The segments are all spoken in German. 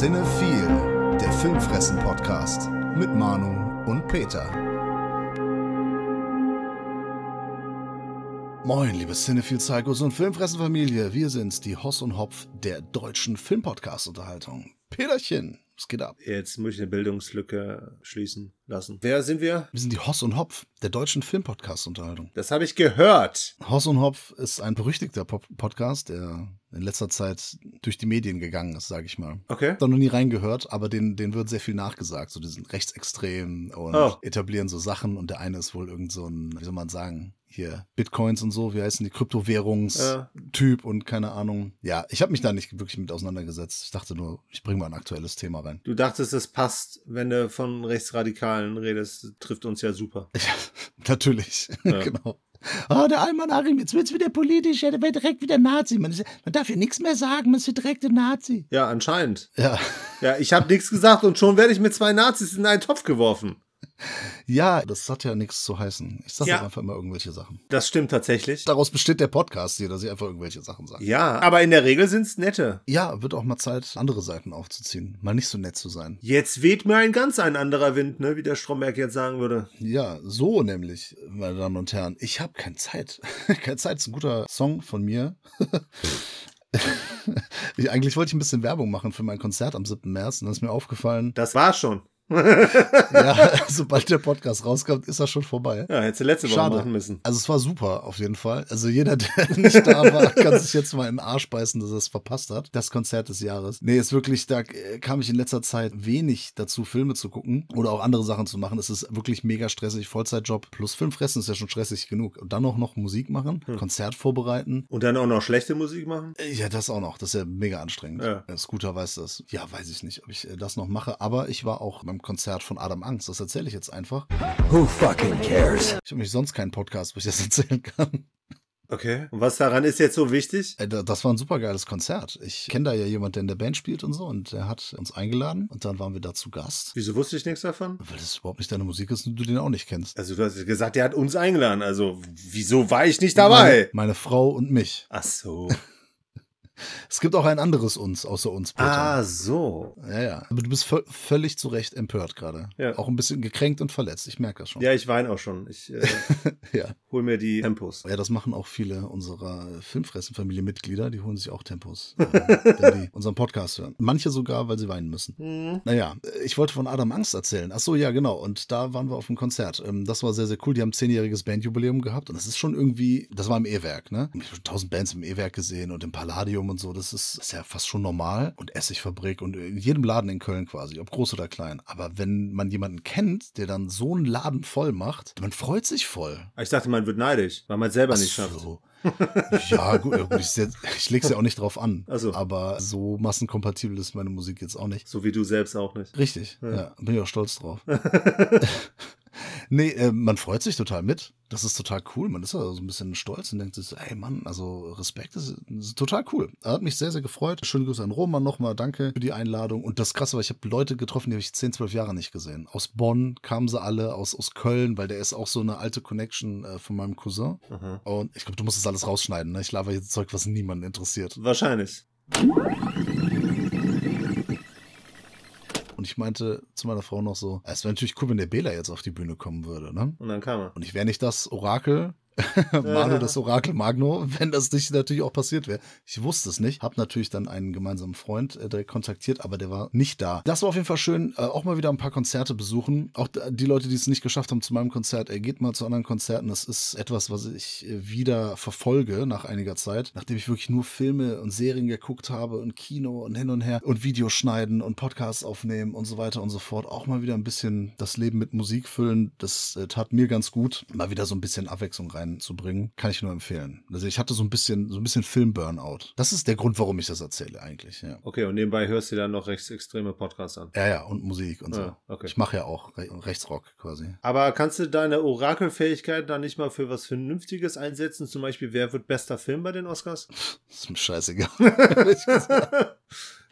Sinne der Filmfressen-Podcast mit Manu und Peter. Moin, liebe Cinephil-Psychos und Filmfressen-Familie, wir sind's, die Hoss und Hopf der deutschen Filmpodcast-Unterhaltung. Peterchen, was geht ab? Jetzt muss ich eine Bildungslücke schließen lassen. Wer sind wir? Wir sind die Hoss und Hopf der deutschen Filmpodcast-Unterhaltung. Das habe ich gehört. Hoss und Hopf ist ein berüchtigter Pop Podcast, der in letzter Zeit durch die Medien gegangen ist, sage ich mal. Okay. Da noch nie reingehört, aber den, den wird sehr viel nachgesagt. So, die sind rechtsextrem und oh. etablieren so Sachen und der eine ist wohl irgend so ein, wie soll man sagen, hier Bitcoins und so, wie heißen die Kryptowährungstyp ja. und keine Ahnung. Ja, ich habe mich da nicht wirklich mit auseinandergesetzt. Ich dachte nur, ich bringe mal ein aktuelles Thema rein. Du dachtest, es passt, wenn du von Rechtsradikalen redest, trifft uns ja super. Ja, natürlich, ja. genau. oh, der Alman Arim, jetzt es wieder politisch, ja, der wird direkt wieder Nazi. Man, ist, man darf hier nichts mehr sagen, man ist hier direkt ein Nazi. Ja, anscheinend. Ja. Ja, ich habe nichts gesagt und schon werde ich mit zwei Nazis in einen Topf geworfen. Ja, das hat ja nichts zu heißen. Ich sage ja. einfach immer irgendwelche Sachen. Das stimmt tatsächlich. Daraus besteht der Podcast hier, dass ich einfach irgendwelche Sachen sage. Ja, aber in der Regel sind es nette. Ja, wird auch mal Zeit, andere Seiten aufzuziehen. Mal nicht so nett zu sein. Jetzt weht mir ein ganz ein anderer Wind, ne? wie der Stromberg jetzt sagen würde. Ja, so nämlich, meine Damen und Herren. Ich habe keine Zeit. keine Zeit ist ein guter Song von mir. ich, eigentlich wollte ich ein bisschen Werbung machen für mein Konzert am 7. März und dann ist mir aufgefallen. Das war schon ja, sobald der Podcast rauskommt, ist er schon vorbei. Ja, hätte letzte Woche Schade. machen müssen. Also es war super, auf jeden Fall. Also jeder, der nicht da war, kann sich jetzt mal in den Arsch beißen, dass er es verpasst hat. Das Konzert des Jahres. Nee, ist wirklich, da kam ich in letzter Zeit wenig dazu, Filme zu gucken oder auch andere Sachen zu machen. Es ist wirklich mega stressig. Vollzeitjob plus Film fressen ist ja schon stressig genug. Und dann auch noch Musik machen, hm. Konzert vorbereiten. Und dann auch noch schlechte Musik machen? Äh, ja, das auch noch. Das ist ja mega anstrengend. Ja. Äh, Scooter weiß das. Ja, weiß ich nicht, ob ich äh, das noch mache. Aber ich war auch beim Konzert von Adam Angst. Das erzähle ich jetzt einfach. Who fucking cares? Ich habe mich sonst keinen Podcast, wo ich das erzählen kann. Okay. Und was daran ist jetzt so wichtig? Äh, das war ein supergeiles Konzert. Ich kenne da ja jemanden, der in der Band spielt und so, und der hat uns eingeladen und dann waren wir da zu Gast. Wieso wusste ich nichts davon? Weil das überhaupt nicht deine Musik ist und du den auch nicht kennst. Also du hast gesagt, der hat uns eingeladen. Also wieso war ich nicht dabei? Meine, meine Frau und mich. Ach so. Es gibt auch ein anderes uns außer uns. Peter. Ah, so. Ja, ja. Aber du bist völlig zu Recht empört gerade. Ja. Auch ein bisschen gekränkt und verletzt. Ich merke das schon. Ja, ich weine auch schon. Ich äh, ja. hol mir die Tempos. Ja, das machen auch viele unserer filmfressenfamilie mitglieder Die holen sich auch Tempos, äh, wenn die unseren Podcast hören. Manche sogar, weil sie weinen müssen. Mhm. Naja, ich wollte von Adam Angst erzählen. Ach so, ja, genau. Und da waren wir auf dem Konzert. Ähm, das war sehr, sehr cool. Die haben ein zehnjähriges Bandjubiläum gehabt. Und das ist schon irgendwie, das war im E-Werk, ne? Ich habe schon tausend Bands im E-Werk gesehen und im Palladium und so. Das ist, ist ja fast schon normal. Und Essigfabrik und in jedem Laden in Köln quasi, ob groß oder klein. Aber wenn man jemanden kennt, der dann so einen Laden voll macht, man freut sich voll. Ich dachte, man wird neidisch, weil man es selber Ach nicht schafft. So. ja, gut, ich, ich lege es ja auch nicht drauf an. Also. Aber so massenkompatibel ist meine Musik jetzt auch nicht. So wie du selbst auch nicht. Richtig, ja. ja bin ich auch stolz drauf. nee, äh, man freut sich total mit. Das ist total cool. Man ist ja so ein bisschen stolz und denkt sich, ey Mann, also Respekt ist, ist total cool. Er Hat mich sehr, sehr gefreut. Schöne Grüße an Roman nochmal. Danke für die Einladung. Und das Krasse war, ich habe Leute getroffen, die habe ich 10, 12 Jahre nicht gesehen. Aus Bonn kamen sie alle, aus, aus Köln, weil der ist auch so eine alte Connection äh, von meinem Cousin. Mhm. Und ich glaube, du musst das alles rausschneiden. Ne? Ich laber jetzt Zeug, was niemanden interessiert. Wahrscheinlich. Und ich meinte zu meiner Frau noch so, es wäre natürlich cool, wenn der Bela jetzt auf die Bühne kommen würde. Ne? Und dann kam er. Und ich wäre nicht das Orakel, Äh. Manu das Orakel Magno, wenn das nicht natürlich auch passiert wäre. Ich wusste es nicht. Hab natürlich dann einen gemeinsamen Freund äh, direkt kontaktiert, aber der war nicht da. Das war auf jeden Fall schön. Äh, auch mal wieder ein paar Konzerte besuchen. Auch die Leute, die es nicht geschafft haben zu meinem Konzert, äh, geht mal zu anderen Konzerten. Das ist etwas, was ich äh, wieder verfolge nach einiger Zeit, nachdem ich wirklich nur Filme und Serien geguckt habe und Kino und hin und her und Videos schneiden und Podcasts aufnehmen und so weiter und so fort. Auch mal wieder ein bisschen das Leben mit Musik füllen. Das äh, tat mir ganz gut. Mal wieder so ein bisschen Abwechslung rein reinzubringen, kann ich nur empfehlen. Also ich hatte so ein bisschen, so ein bisschen Film-Burnout. Das ist der Grund, warum ich das erzähle eigentlich. Ja. Okay, und nebenbei hörst du dann noch rechtsextreme Podcasts an. Ja, ja, und Musik und ja, so. Ah, okay. Ich mache ja auch Re Rechtsrock quasi. Aber kannst du deine Orakelfähigkeit dann nicht mal für was Vernünftiges einsetzen? Zum Beispiel, wer wird bester Film bei den Oscars? Das ist mir scheißegal.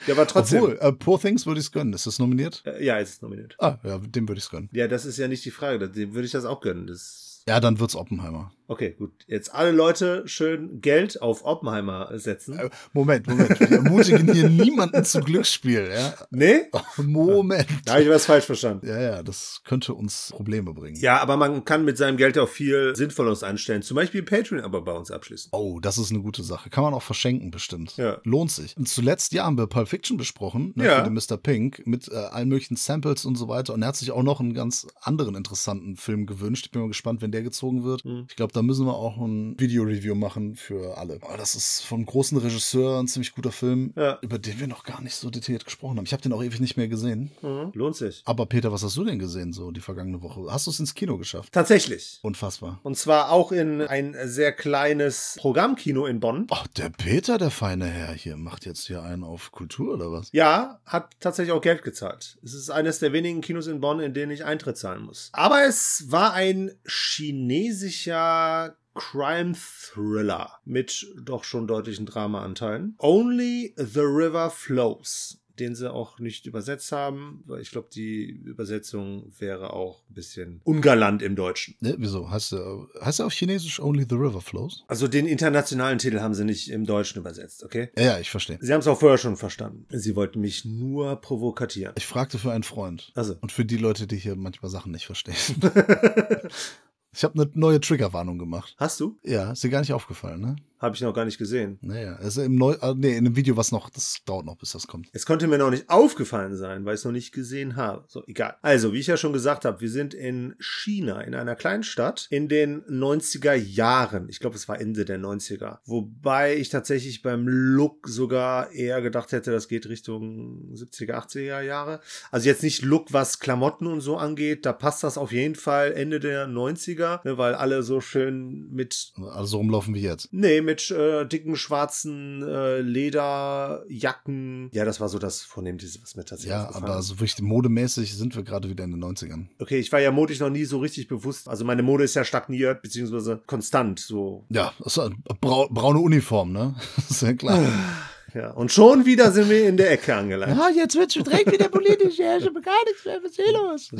Ja, aber trotzdem. Obwohl, uh, Poor Things würde ich es gönnen. Ist das nominiert? Äh, ja, ist es nominiert. Ah, ja, dem würde ich es gönnen. Ja, das ist ja nicht die Frage. Dem würde ich das auch gönnen. Das ja, dann wird es Oppenheimer. Okay, gut. Jetzt alle Leute schön Geld auf Oppenheimer setzen. Äh, Moment, Moment. Wir ermutigen hier niemanden zum Glücksspiel, ja? Nee? Moment. Da habe ich was falsch verstanden. Ja, ja, das könnte uns Probleme bringen. Ja, aber man kann mit seinem Geld auch viel Sinnvolles anstellen. Zum Beispiel Patreon aber bei uns abschließen. Oh, das ist eine gute Sache. Kann man auch verschenken, bestimmt. Ja. Lohnt sich. Und zuletzt, ja, haben wir Pulp Fiction besprochen, ne, ja. Mit Mr. Pink, mit äh, allen möglichen Samples und so weiter. Und er hat sich auch noch einen ganz anderen interessanten Film gewünscht. Ich bin mal gespannt, wenn der gezogen wird. Mhm. Ich glaube, da müssen wir auch ein Video-Review machen für alle. Aber das ist von großen Regisseur ein ziemlich guter Film, ja. über den wir noch gar nicht so detailliert gesprochen haben. Ich habe den auch ewig nicht mehr gesehen. Mhm. Lohnt sich. Aber Peter, was hast du denn gesehen so die vergangene Woche? Hast du es ins Kino geschafft? Tatsächlich. Unfassbar. Und zwar auch in ein sehr kleines Programmkino in Bonn. Ach, der Peter, der feine Herr hier, macht jetzt hier einen auf Kultur oder was? Ja, hat tatsächlich auch Geld gezahlt. Es ist eines der wenigen Kinos in Bonn, in denen ich Eintritt zahlen muss. Aber es war ein chinesischer Crime Thriller mit doch schon deutlichen Dramaanteilen. Only the River Flows den sie auch nicht übersetzt haben, weil ich glaube, die Übersetzung wäre auch ein bisschen ungalant im Deutschen. Ne, wieso? Hast du, hast du auf Chinesisch Only the River Flows? Also den internationalen Titel haben sie nicht im Deutschen übersetzt, okay? Ja, ja ich verstehe. Sie haben es auch vorher schon verstanden. Sie wollten mich nur provokatieren. Ich fragte für einen Freund. Also. Und für die Leute, die hier manchmal Sachen nicht verstehen. Ich habe eine neue Triggerwarnung gemacht. Hast du? Ja, ist dir gar nicht aufgefallen, ne? Habe ich noch gar nicht gesehen. Naja, also im Neu ah, nee, in einem Video, was noch, das dauert noch, bis das kommt. Es konnte mir noch nicht aufgefallen sein, weil ich es noch nicht gesehen habe. So, egal. Also, wie ich ja schon gesagt habe, wir sind in China, in einer kleinen Stadt, in den 90er Jahren. Ich glaube, es war Ende der 90er. Wobei ich tatsächlich beim Look sogar eher gedacht hätte, das geht Richtung 70er, 80er Jahre. Also jetzt nicht Look, was Klamotten und so angeht. Da passt das auf jeden Fall Ende der 90er, ne, weil alle so schön mit. Also rumlaufen wie jetzt. Nee, mit äh, dicken schwarzen äh, Lederjacken. Ja, das war so das Vornehmste, was mir tatsächlich Ja, aber so richtig modemäßig sind wir gerade wieder in den 90ern. Okay, ich war ja modisch noch nie so richtig bewusst. Also meine Mode ist ja stagniert, beziehungsweise konstant. So. Ja, also, brau braune Uniform, ne? Das ja klar. Ja, und schon wieder sind wir in der Ecke angelangt. Ja, jetzt wird schon direkt wieder politisch. Ja, schon gar nichts mehr. Was ist hier los?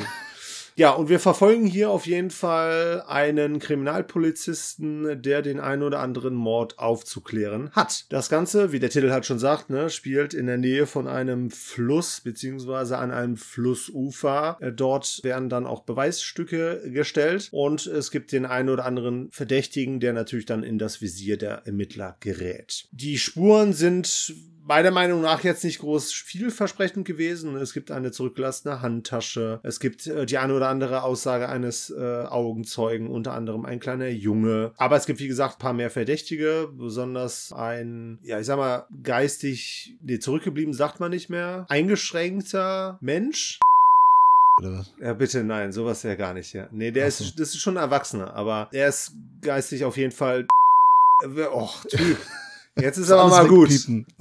Ja, und wir verfolgen hier auf jeden Fall einen Kriminalpolizisten, der den einen oder anderen Mord aufzuklären hat. Das Ganze, wie der Titel halt schon sagt, ne, spielt in der Nähe von einem Fluss beziehungsweise an einem Flussufer. Äh, dort werden dann auch Beweisstücke gestellt und es gibt den einen oder anderen Verdächtigen, der natürlich dann in das Visier der Ermittler gerät. Die Spuren sind meiner Meinung nach jetzt nicht groß vielversprechend gewesen. Es gibt eine zurückgelassene Handtasche. Es gibt äh, die eine oder andere Aussage eines äh, Augenzeugen, unter anderem ein kleiner Junge. Aber es gibt, wie gesagt, ein paar mehr Verdächtige, besonders ein, ja, ich sag mal, geistig, nee, zurückgeblieben sagt man nicht mehr, eingeschränkter Mensch oder was? Ja, bitte, nein, sowas ja gar nicht, ja. Nee, der so. ist, das ist schon ein Erwachsener, aber er ist geistig auf jeden Fall. Äh, och, Typ. Jetzt ist, aber mal gut.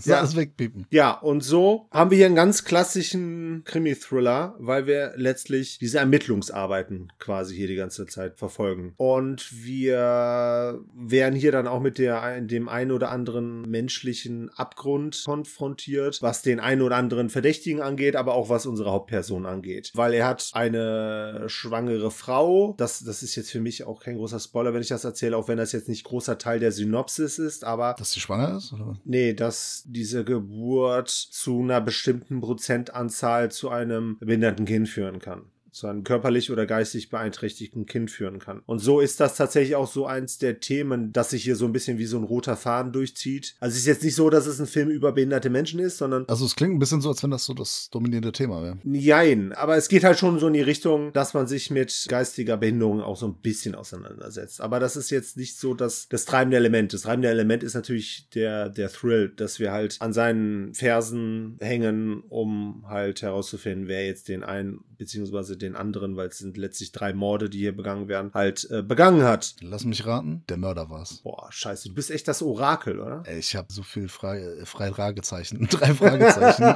Ja. Alles wegpiepen. Ja, und so haben wir hier einen ganz klassischen Krimi-Thriller, weil wir letztlich diese Ermittlungsarbeiten quasi hier die ganze Zeit verfolgen. Und wir werden hier dann auch mit der, dem einen oder anderen menschlichen Abgrund konfrontiert, was den einen oder anderen Verdächtigen angeht, aber auch was unsere Hauptperson angeht. Weil er hat eine schwangere Frau. Das, das ist jetzt für mich auch kein großer Spoiler, wenn ich das erzähle, auch wenn das jetzt nicht großer Teil der Synopsis ist, aber. Dass sie schwanger Jahr ist? Oder? Nee, dass diese Geburt zu einer bestimmten Prozentanzahl zu einem behinderten Kind führen kann zu einem körperlich oder geistig beeinträchtigten Kind führen kann. Und so ist das tatsächlich auch so eins der Themen, dass sich hier so ein bisschen wie so ein roter Faden durchzieht. Also es ist jetzt nicht so, dass es ein Film über behinderte Menschen ist, sondern. Also es klingt ein bisschen so, als wenn das so das dominierende Thema wäre. Nein, aber es geht halt schon so in die Richtung, dass man sich mit geistiger Behinderung auch so ein bisschen auseinandersetzt. Aber das ist jetzt nicht so das, das treibende Element. Das treibende Element ist natürlich der, der Thrill, dass wir halt an seinen Fersen hängen, um halt herauszufinden, wer jetzt den einen beziehungsweise den anderen, weil es sind letztlich drei Morde, die hier begangen werden, halt äh, begangen hat. Lass mich raten, der Mörder war's. Boah, scheiße, du bist echt das Orakel, oder? Ey, Ich habe so viel Frage, äh, Fragezeichen, drei Fragezeichen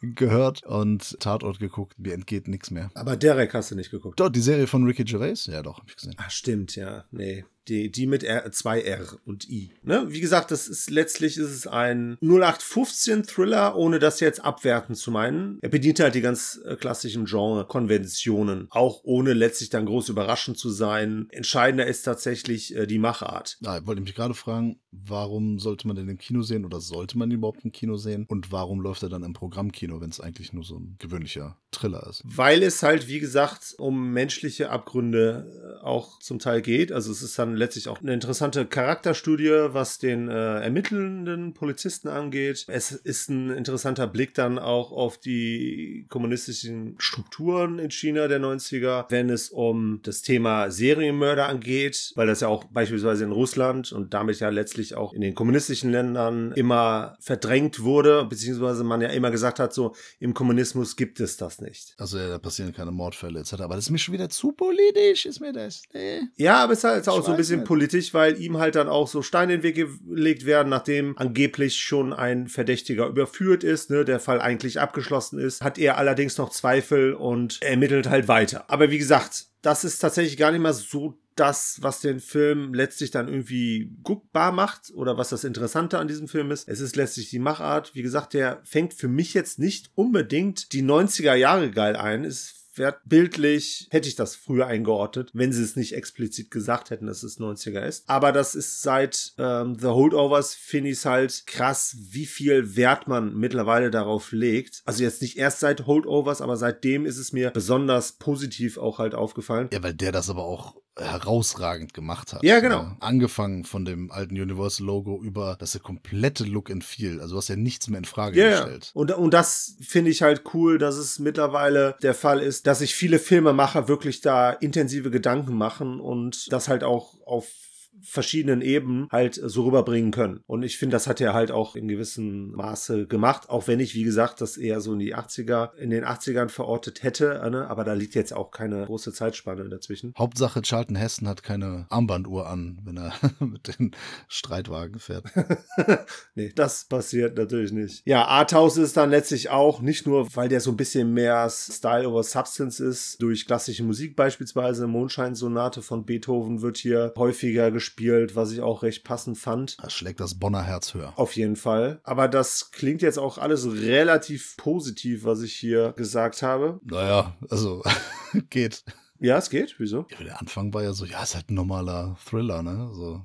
gehört und Tatort geguckt, mir entgeht nichts mehr. Aber Derek hast du nicht geguckt. Doch, die Serie von Ricky Gervais, ja doch, hab ich gesehen. Ach, stimmt, ja, nee. Die, die mit R, zwei R und I. Ne? Wie gesagt, das ist letztlich ist es ein 0815 Thriller, ohne das jetzt abwerten zu meinen. Er bedient halt die ganz äh, klassischen Genre-Konventionen, auch ohne letztlich dann groß überraschend zu sein. Entscheidender ist tatsächlich äh, die Machart. Na, ich wollte mich gerade fragen, warum sollte man denn im Kino sehen oder sollte man ihn überhaupt im Kino sehen? Und warum läuft er dann im Programmkino, wenn es eigentlich nur so ein gewöhnlicher Thriller ist? Weil es halt, wie gesagt, um menschliche Abgründe äh, auch zum Teil geht. Also es ist dann letztlich auch eine interessante Charakterstudie, was den äh, ermittelnden Polizisten angeht. Es ist ein interessanter Blick dann auch auf die kommunistischen Strukturen in China der 90er, wenn es um das Thema Serienmörder angeht, weil das ja auch beispielsweise in Russland und damit ja letztlich auch in den kommunistischen Ländern immer verdrängt wurde, beziehungsweise man ja immer gesagt hat, so im Kommunismus gibt es das nicht. Also ja, da passieren keine Mordfälle etc. Aber das ist mir schon wieder zu politisch, ist mir das. Nee. Ja, aber es ist halt auch so ein bisschen bisschen politisch, weil ihm halt dann auch so Steine in den Weg gelegt werden, nachdem angeblich schon ein Verdächtiger überführt ist, ne, der Fall eigentlich abgeschlossen ist, hat er allerdings noch Zweifel und ermittelt halt weiter. Aber wie gesagt, das ist tatsächlich gar nicht mal so das, was den Film letztlich dann irgendwie guckbar macht oder was das Interessante an diesem Film ist. Es ist letztlich die Machart. Wie gesagt, der fängt für mich jetzt nicht unbedingt die 90er Jahre geil ein. Es bildlich hätte ich das früher eingeordnet, wenn sie es nicht explizit gesagt hätten, dass es 90er ist. Aber das ist seit ähm, The Holdovers, finde ich es halt krass, wie viel Wert man mittlerweile darauf legt. Also jetzt nicht erst seit Holdovers, aber seitdem ist es mir besonders positiv auch halt aufgefallen. Ja, weil der das aber auch herausragend gemacht hat. Ja, genau. Ja, angefangen von dem alten Universal-Logo über das komplette Look and Feel. Also du hast ja nichts mehr in Frage yeah. gestellt. Und, und das finde ich halt cool, dass es mittlerweile der Fall ist, dass sich viele Filmemacher wirklich da intensive Gedanken machen und das halt auch auf verschiedenen Ebenen halt so rüberbringen können. Und ich finde, das hat er halt auch in gewissem Maße gemacht, auch wenn ich, wie gesagt, das eher so in die 80er, in den 80ern verortet hätte, ne? aber da liegt jetzt auch keine große Zeitspanne dazwischen. Hauptsache, Charlton Heston hat keine Armbanduhr an, wenn er mit den Streitwagen fährt. nee, das passiert natürlich nicht. Ja, Arthouse ist dann letztlich auch, nicht nur, weil der so ein bisschen mehr Style over Substance ist, durch klassische Musik beispielsweise, Mondscheinsonate von Beethoven wird hier häufiger gespielt gespielt, was ich auch recht passend fand. Das schlägt das Bonner Herz höher. Auf jeden Fall. Aber das klingt jetzt auch alles relativ positiv, was ich hier gesagt habe. Naja, also geht. Ja, es geht. Wieso? Ja, der Anfang war ja so, ja, ist halt ein normaler Thriller, ne? So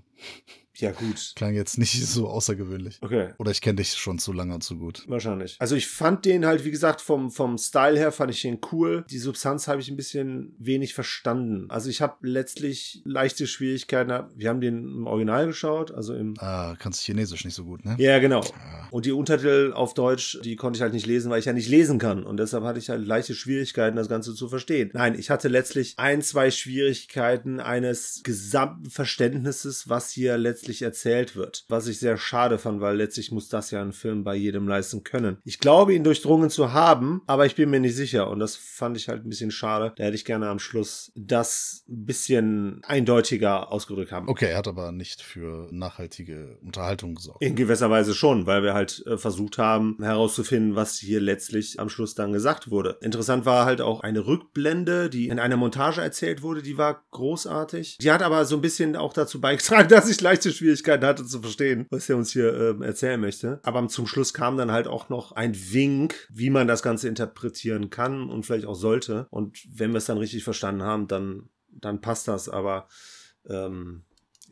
ja, gut. Klang jetzt nicht so außergewöhnlich. Okay. Oder ich kenne dich schon zu lange und zu gut. Wahrscheinlich. Also ich fand den halt, wie gesagt, vom, vom Style her fand ich den cool. Die Substanz habe ich ein bisschen wenig verstanden. Also ich habe letztlich leichte Schwierigkeiten. Wir haben den im Original geschaut, also im... Ah, kannst du Chinesisch nicht so gut, ne? Ja, genau. Ah. Und die Untertitel auf Deutsch, die konnte ich halt nicht lesen, weil ich ja nicht lesen kann. Und deshalb hatte ich halt leichte Schwierigkeiten, das Ganze zu verstehen. Nein, ich hatte letztlich ein, zwei Schwierigkeiten eines gesamten Verständnisses, was was hier letztlich erzählt wird. Was ich sehr schade fand, weil letztlich muss das ja ein Film bei jedem leisten können. Ich glaube, ihn durchdrungen zu haben, aber ich bin mir nicht sicher. Und das fand ich halt ein bisschen schade. Da hätte ich gerne am Schluss das ein bisschen eindeutiger ausgedrückt haben. Okay, er hat aber nicht für nachhaltige Unterhaltung gesorgt. In gewisser Weise schon, weil wir halt äh, versucht haben herauszufinden, was hier letztlich am Schluss dann gesagt wurde. Interessant war halt auch eine Rückblende, die in einer Montage erzählt wurde, die war großartig. Die hat aber so ein bisschen auch dazu beigetragen, dass ich leichte Schwierigkeiten hatte zu verstehen, was er uns hier äh, erzählen möchte. Aber zum Schluss kam dann halt auch noch ein Wink, wie man das Ganze interpretieren kann und vielleicht auch sollte. Und wenn wir es dann richtig verstanden haben, dann, dann passt das. Aber ähm,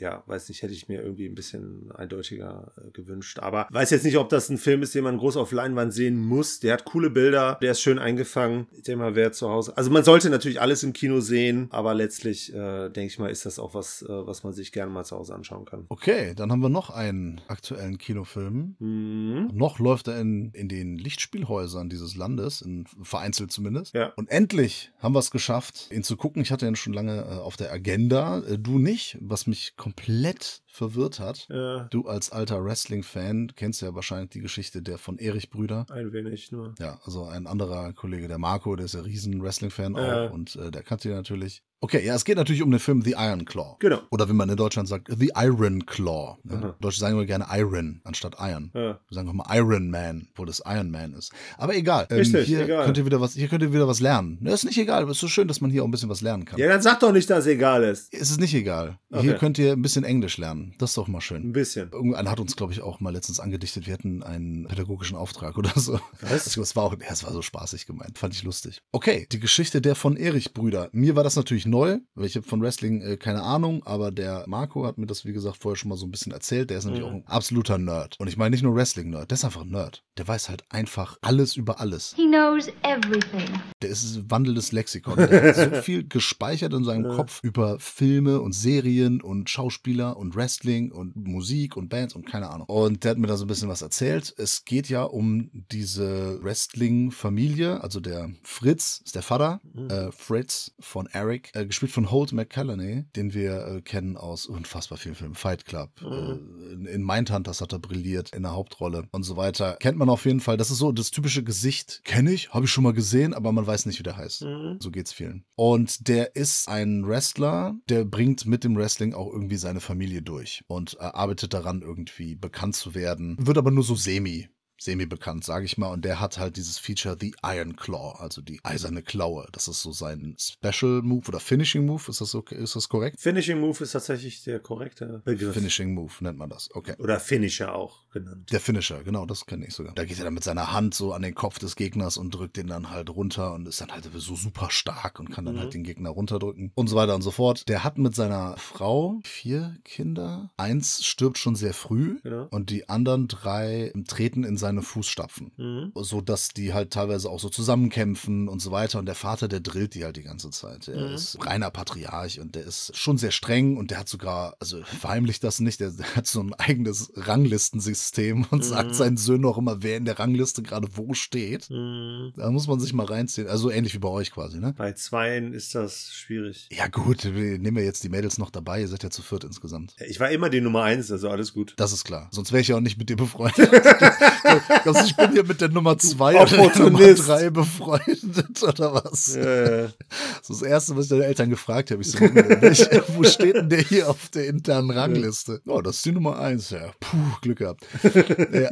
ja, weiß nicht, hätte ich mir irgendwie ein bisschen eindeutiger äh, gewünscht. Aber weiß jetzt nicht, ob das ein Film ist, den man groß auf Leinwand sehen muss. Der hat coole Bilder, der ist schön eingefangen. Ich denke mal, wer zu Hause. Also man sollte natürlich alles im Kino sehen, aber letztlich, äh, denke ich mal, ist das auch was, äh, was man sich gerne mal zu Hause anschauen kann. Okay, dann haben wir noch einen aktuellen Kinofilm. Mhm. Noch läuft er in, in den Lichtspielhäusern dieses Landes, in, vereinzelt zumindest. Ja. Und endlich haben wir es geschafft, ihn zu gucken. Ich hatte ihn schon lange äh, auf der Agenda. Äh, du nicht, was mich komplett komplett verwirrt hat. Ja. Du als alter Wrestling-Fan kennst ja wahrscheinlich die Geschichte der von Erich Brüder. Ein wenig nur. Ja, also ein anderer Kollege, der Marco, der ist ja riesen Wrestling-Fan ja. auch und äh, der kannte ihn natürlich. Okay, ja, es geht natürlich um den Film The Iron Claw. Genau. Oder wie man in Deutschland sagt, The Iron Claw. Ne? Mhm. sagen immer gerne Iron anstatt Iron. Ja. Wir sagen auch mal Iron Man, wo das Iron Man ist. Aber egal. Ähm, Richtig, hier egal. Könnt ihr wieder was, hier könnt ihr wieder was lernen. Ne, ist nicht egal, aber es ist so schön, dass man hier auch ein bisschen was lernen kann. Ja, dann sag doch nicht, dass es egal ist. Es ist nicht egal. Okay. Hier könnt ihr ein bisschen Englisch lernen. Das ist doch mal schön. Ein bisschen. Irgendeiner hat uns, glaube ich, auch mal letztens angedichtet, wir hätten einen pädagogischen Auftrag oder so. Was? Das war auch, ja, es war so spaßig gemeint. Fand ich lustig. Okay, die Geschichte der von Erich Brüder. Mir war das natürlich neu. Ich habe von Wrestling äh, keine Ahnung, aber der Marco hat mir das, wie gesagt, vorher schon mal so ein bisschen erzählt. Der ist mhm. nämlich auch ein absoluter Nerd. Und ich meine nicht nur Wrestling-Nerd, der ist einfach ein Nerd. Der weiß halt einfach alles über alles. He knows everything. Der ist ein wandelndes Lexikon. Der hat so viel gespeichert in seinem Kopf über Filme und Serien und Schauspieler und Wrestling und Musik und Bands und keine Ahnung. Und der hat mir da so ein bisschen was erzählt. Es geht ja um diese Wrestling-Familie. Also der Fritz ist der Vater, mhm. äh, Fritz von Eric äh, gespielt von Holt McCallany, den wir äh, kennen aus unfassbar vielen Filmen. Fight Club, äh, mhm. äh, in, in Mindhunters hat er brilliert, in der Hauptrolle und so weiter. Kennt man auf jeden Fall. Das ist so das typische Gesicht. Kenne ich, habe ich schon mal gesehen, aber man weiß nicht, wie der heißt. Mhm. So es vielen. Und der ist ein Wrestler, der bringt mit dem Wrestling auch irgendwie seine Familie durch und äh, arbeitet daran, irgendwie bekannt zu werden. Wird aber nur so semi semi-bekannt, sage ich mal. Und der hat halt dieses Feature The Iron Claw, also die eiserne Klaue. Das ist so sein Special Move oder Finishing Move. Ist das okay? Ist das korrekt? Finishing Move ist tatsächlich der korrekte Begriff. Finishing Move nennt man das. Okay. Oder Finisher auch genannt. Der Finisher, genau, das kenne ich sogar. Da geht er dann mit seiner Hand so an den Kopf des Gegners und drückt den dann halt runter und ist dann halt so super stark und kann dann halt mhm. halt den Gegner runterdrücken und so weiter und so fort. Der hat mit seiner Frau vier Kinder. Eins stirbt schon sehr früh genau. und die anderen drei treten in seine Fußstapfen, mhm. so dass die halt teilweise auch so zusammenkämpfen und so weiter. Und der Vater, der drillt die halt die ganze Zeit. Er mhm. ist reiner Patriarch und der ist schon sehr streng und der hat sogar, also verheimlicht das nicht, der hat so ein eigenes ranglisten Ranglistensystem Ranglistensystem und mhm. sagt seinen Söhnen auch immer, wer in der Rangliste gerade wo steht. Mhm. Da muss man sich mal reinziehen. Also ähnlich wie bei euch quasi, ne? Bei zweien ist das schwierig. Ja, gut, wir nehmen wir jetzt die Mädels noch dabei. Ihr seid ja zu viert insgesamt. Ich war immer die Nummer eins, also alles gut. Das ist klar. Sonst wäre ich ja auch nicht mit dir befreundet. also ich bin ja mit der Nummer zwei oh, der Nummer drei befreundet oder was? Ja, ja. So das erste, was ich deine Eltern gefragt habe, ich so, wo steht denn der hier auf der internen Rangliste? Ja. Oh, das ist die Nummer eins, ja. Puh, Glück gehabt. yeah.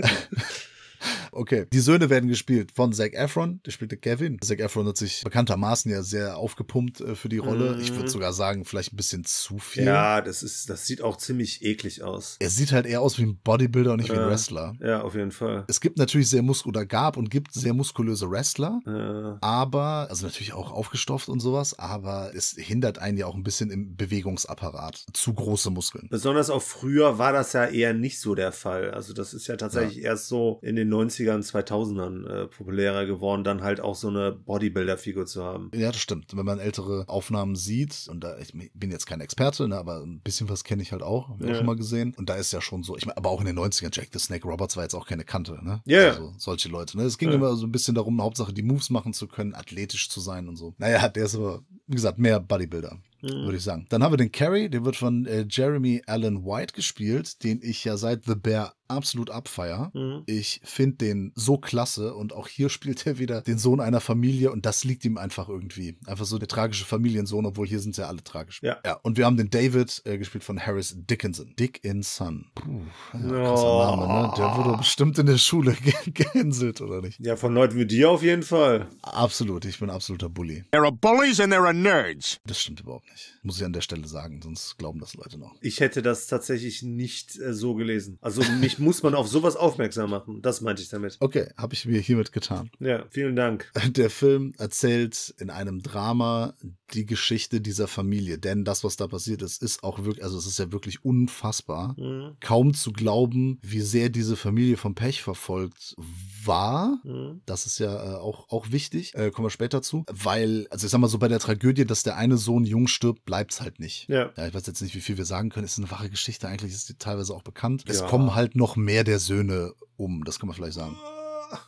Okay. Die Söhne werden gespielt von Zac Efron, der spielte Kevin. Zac Efron hat sich bekanntermaßen ja sehr aufgepumpt äh, für die Rolle. Mhm. Ich würde sogar sagen, vielleicht ein bisschen zu viel. Ja, das ist, das sieht auch ziemlich eklig aus. Er sieht halt eher aus wie ein Bodybuilder und nicht ja. wie ein Wrestler. Ja, auf jeden Fall. Es gibt natürlich sehr muskulöse oder gab und gibt sehr muskulöse Wrestler, ja. aber, also natürlich auch aufgestofft und sowas, aber es hindert einen ja auch ein bisschen im Bewegungsapparat. Zu große Muskeln. Besonders auch früher war das ja eher nicht so der Fall. Also das ist ja tatsächlich ja. erst so in den 90 90ern, 2000ern äh, populärer geworden, dann halt auch so eine Bodybuilder-Figur zu haben. Ja, das stimmt. Wenn man ältere Aufnahmen sieht, und da, ich bin jetzt kein Experte, ne, aber ein bisschen was kenne ich halt auch, habe ja. auch schon mal gesehen. Und da ist ja schon so, ich meine, aber auch in den 90ern, Jack the Snake Roberts war jetzt auch keine Kante, ne? Ja. Also solche Leute, ne? Es ging ja. immer so ein bisschen darum, Hauptsache die Moves machen zu können, athletisch zu sein und so. Naja, der ist aber, wie gesagt, mehr Bodybuilder. Mhm. Würde ich sagen. Dann haben wir den Carrie, der wird von äh, Jeremy Allen White gespielt, den ich ja seit The Bear absolut abfeier. Mhm. Ich finde den so klasse und auch hier spielt er wieder den Sohn einer Familie und das liegt ihm einfach irgendwie. Einfach so der tragische Familiensohn, obwohl hier sind ja alle tragisch. Ja. ja und wir haben den David, äh, gespielt von Harris Dickinson. Dickinson. Puh, ja, krasser Name, ne? Der oh. wurde bestimmt in der Schule gehänselt, oder nicht? Ja, von Leuten wie dir auf jeden Fall. Absolut, ich bin absoluter Bully. There are bullies and there are nerds. Das stimmt überhaupt nicht nicht. Muss ich an der Stelle sagen, sonst glauben das Leute noch. Ich hätte das tatsächlich nicht äh, so gelesen. Also mich muss man auf sowas aufmerksam machen. Das meinte ich damit. Okay, habe ich mir hiermit getan. Ja, vielen Dank. Der Film erzählt in einem Drama die Geschichte dieser Familie. Denn das, was da passiert ist, ist auch wirklich, also es ist ja wirklich unfassbar. Mhm. Kaum zu glauben, wie sehr diese Familie vom Pech verfolgt war. Mhm. Das ist ja äh, auch, auch wichtig. Äh, kommen wir später zu. Weil, also ich sag mal so bei der Tragödie, dass der eine Sohn jung stirbt, bleibt's halt nicht. Ja. ja. Ich weiß jetzt nicht, wie viel wir sagen können. Es ist eine wahre Geschichte, eigentlich ist die teilweise auch bekannt. Ja. Es kommen halt noch mehr der Söhne um, das kann man vielleicht sagen.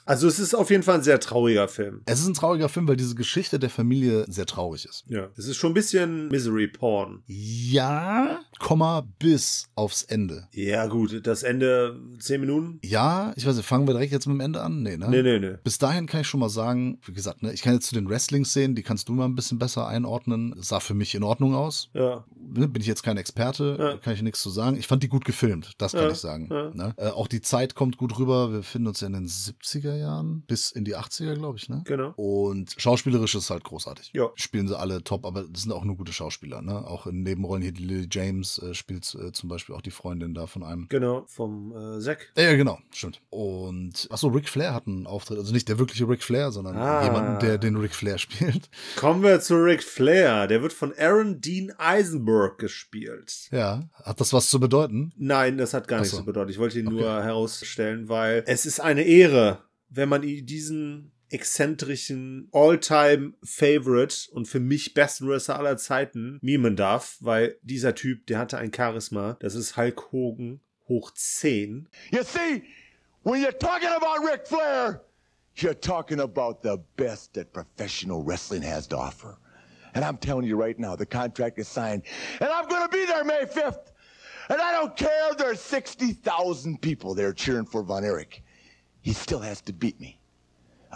Also es ist auf jeden Fall ein sehr trauriger Film. Es ist ein trauriger Film, weil diese Geschichte der Familie sehr traurig ist. Ja, es ist schon ein bisschen Misery Porn. Ja, Komma bis aufs Ende. Ja gut, das Ende zehn Minuten? Ja, ich weiß nicht, fangen wir direkt jetzt mit dem Ende an? Nee, ne? Nee, nee, nee. Bis dahin kann ich schon mal sagen, wie gesagt, ne, ich kann jetzt zu den Wrestling-Szenen, die kannst du mal ein bisschen besser einordnen. Das sah für mich in Ordnung aus. Ja. Ne, bin ich jetzt kein Experte, ja. kann ich nichts zu sagen. Ich fand die gut gefilmt, das kann ja. ich sagen. Ja. Ne? Äh, auch die Zeit kommt gut rüber. Wir finden uns in den 70 70er Jahren bis in die 80er, glaube ich, ne? Genau. Und schauspielerisch ist halt großartig. Ja. Spielen sie alle top, aber das sind auch nur gute Schauspieler, ne? Auch in Nebenrollen hier, die Lily James äh, spielt äh, zum Beispiel auch die Freundin da von einem. Genau, vom äh, Zack. Ja, genau, stimmt. Und, achso, Ric Flair hat einen Auftritt. Also nicht der wirkliche Ric Flair, sondern ah. jemanden, der den Ric Flair spielt. Kommen wir zu Ric Flair. Der wird von Aaron Dean Eisenberg gespielt. Ja. Hat das was zu bedeuten? Nein, das hat gar nichts so. zu bedeuten. Ich wollte ihn okay. nur herausstellen, weil es ist eine Ehre, wenn man diesen exzentrischen All-Time-Favorite und für mich besten Wrestler aller Zeiten mimen darf, weil dieser Typ, der hatte ein Charisma. Das ist Hulk Hogan hoch 10. You see, when you're talking about Ric Flair, you're talking about the best that professional wrestling has to offer. And I'm telling you right now, the contract is signed. And I'm going to be there May 5th. And I don't care if there's 60,000 people there cheering for Von Erich he still has to beat me.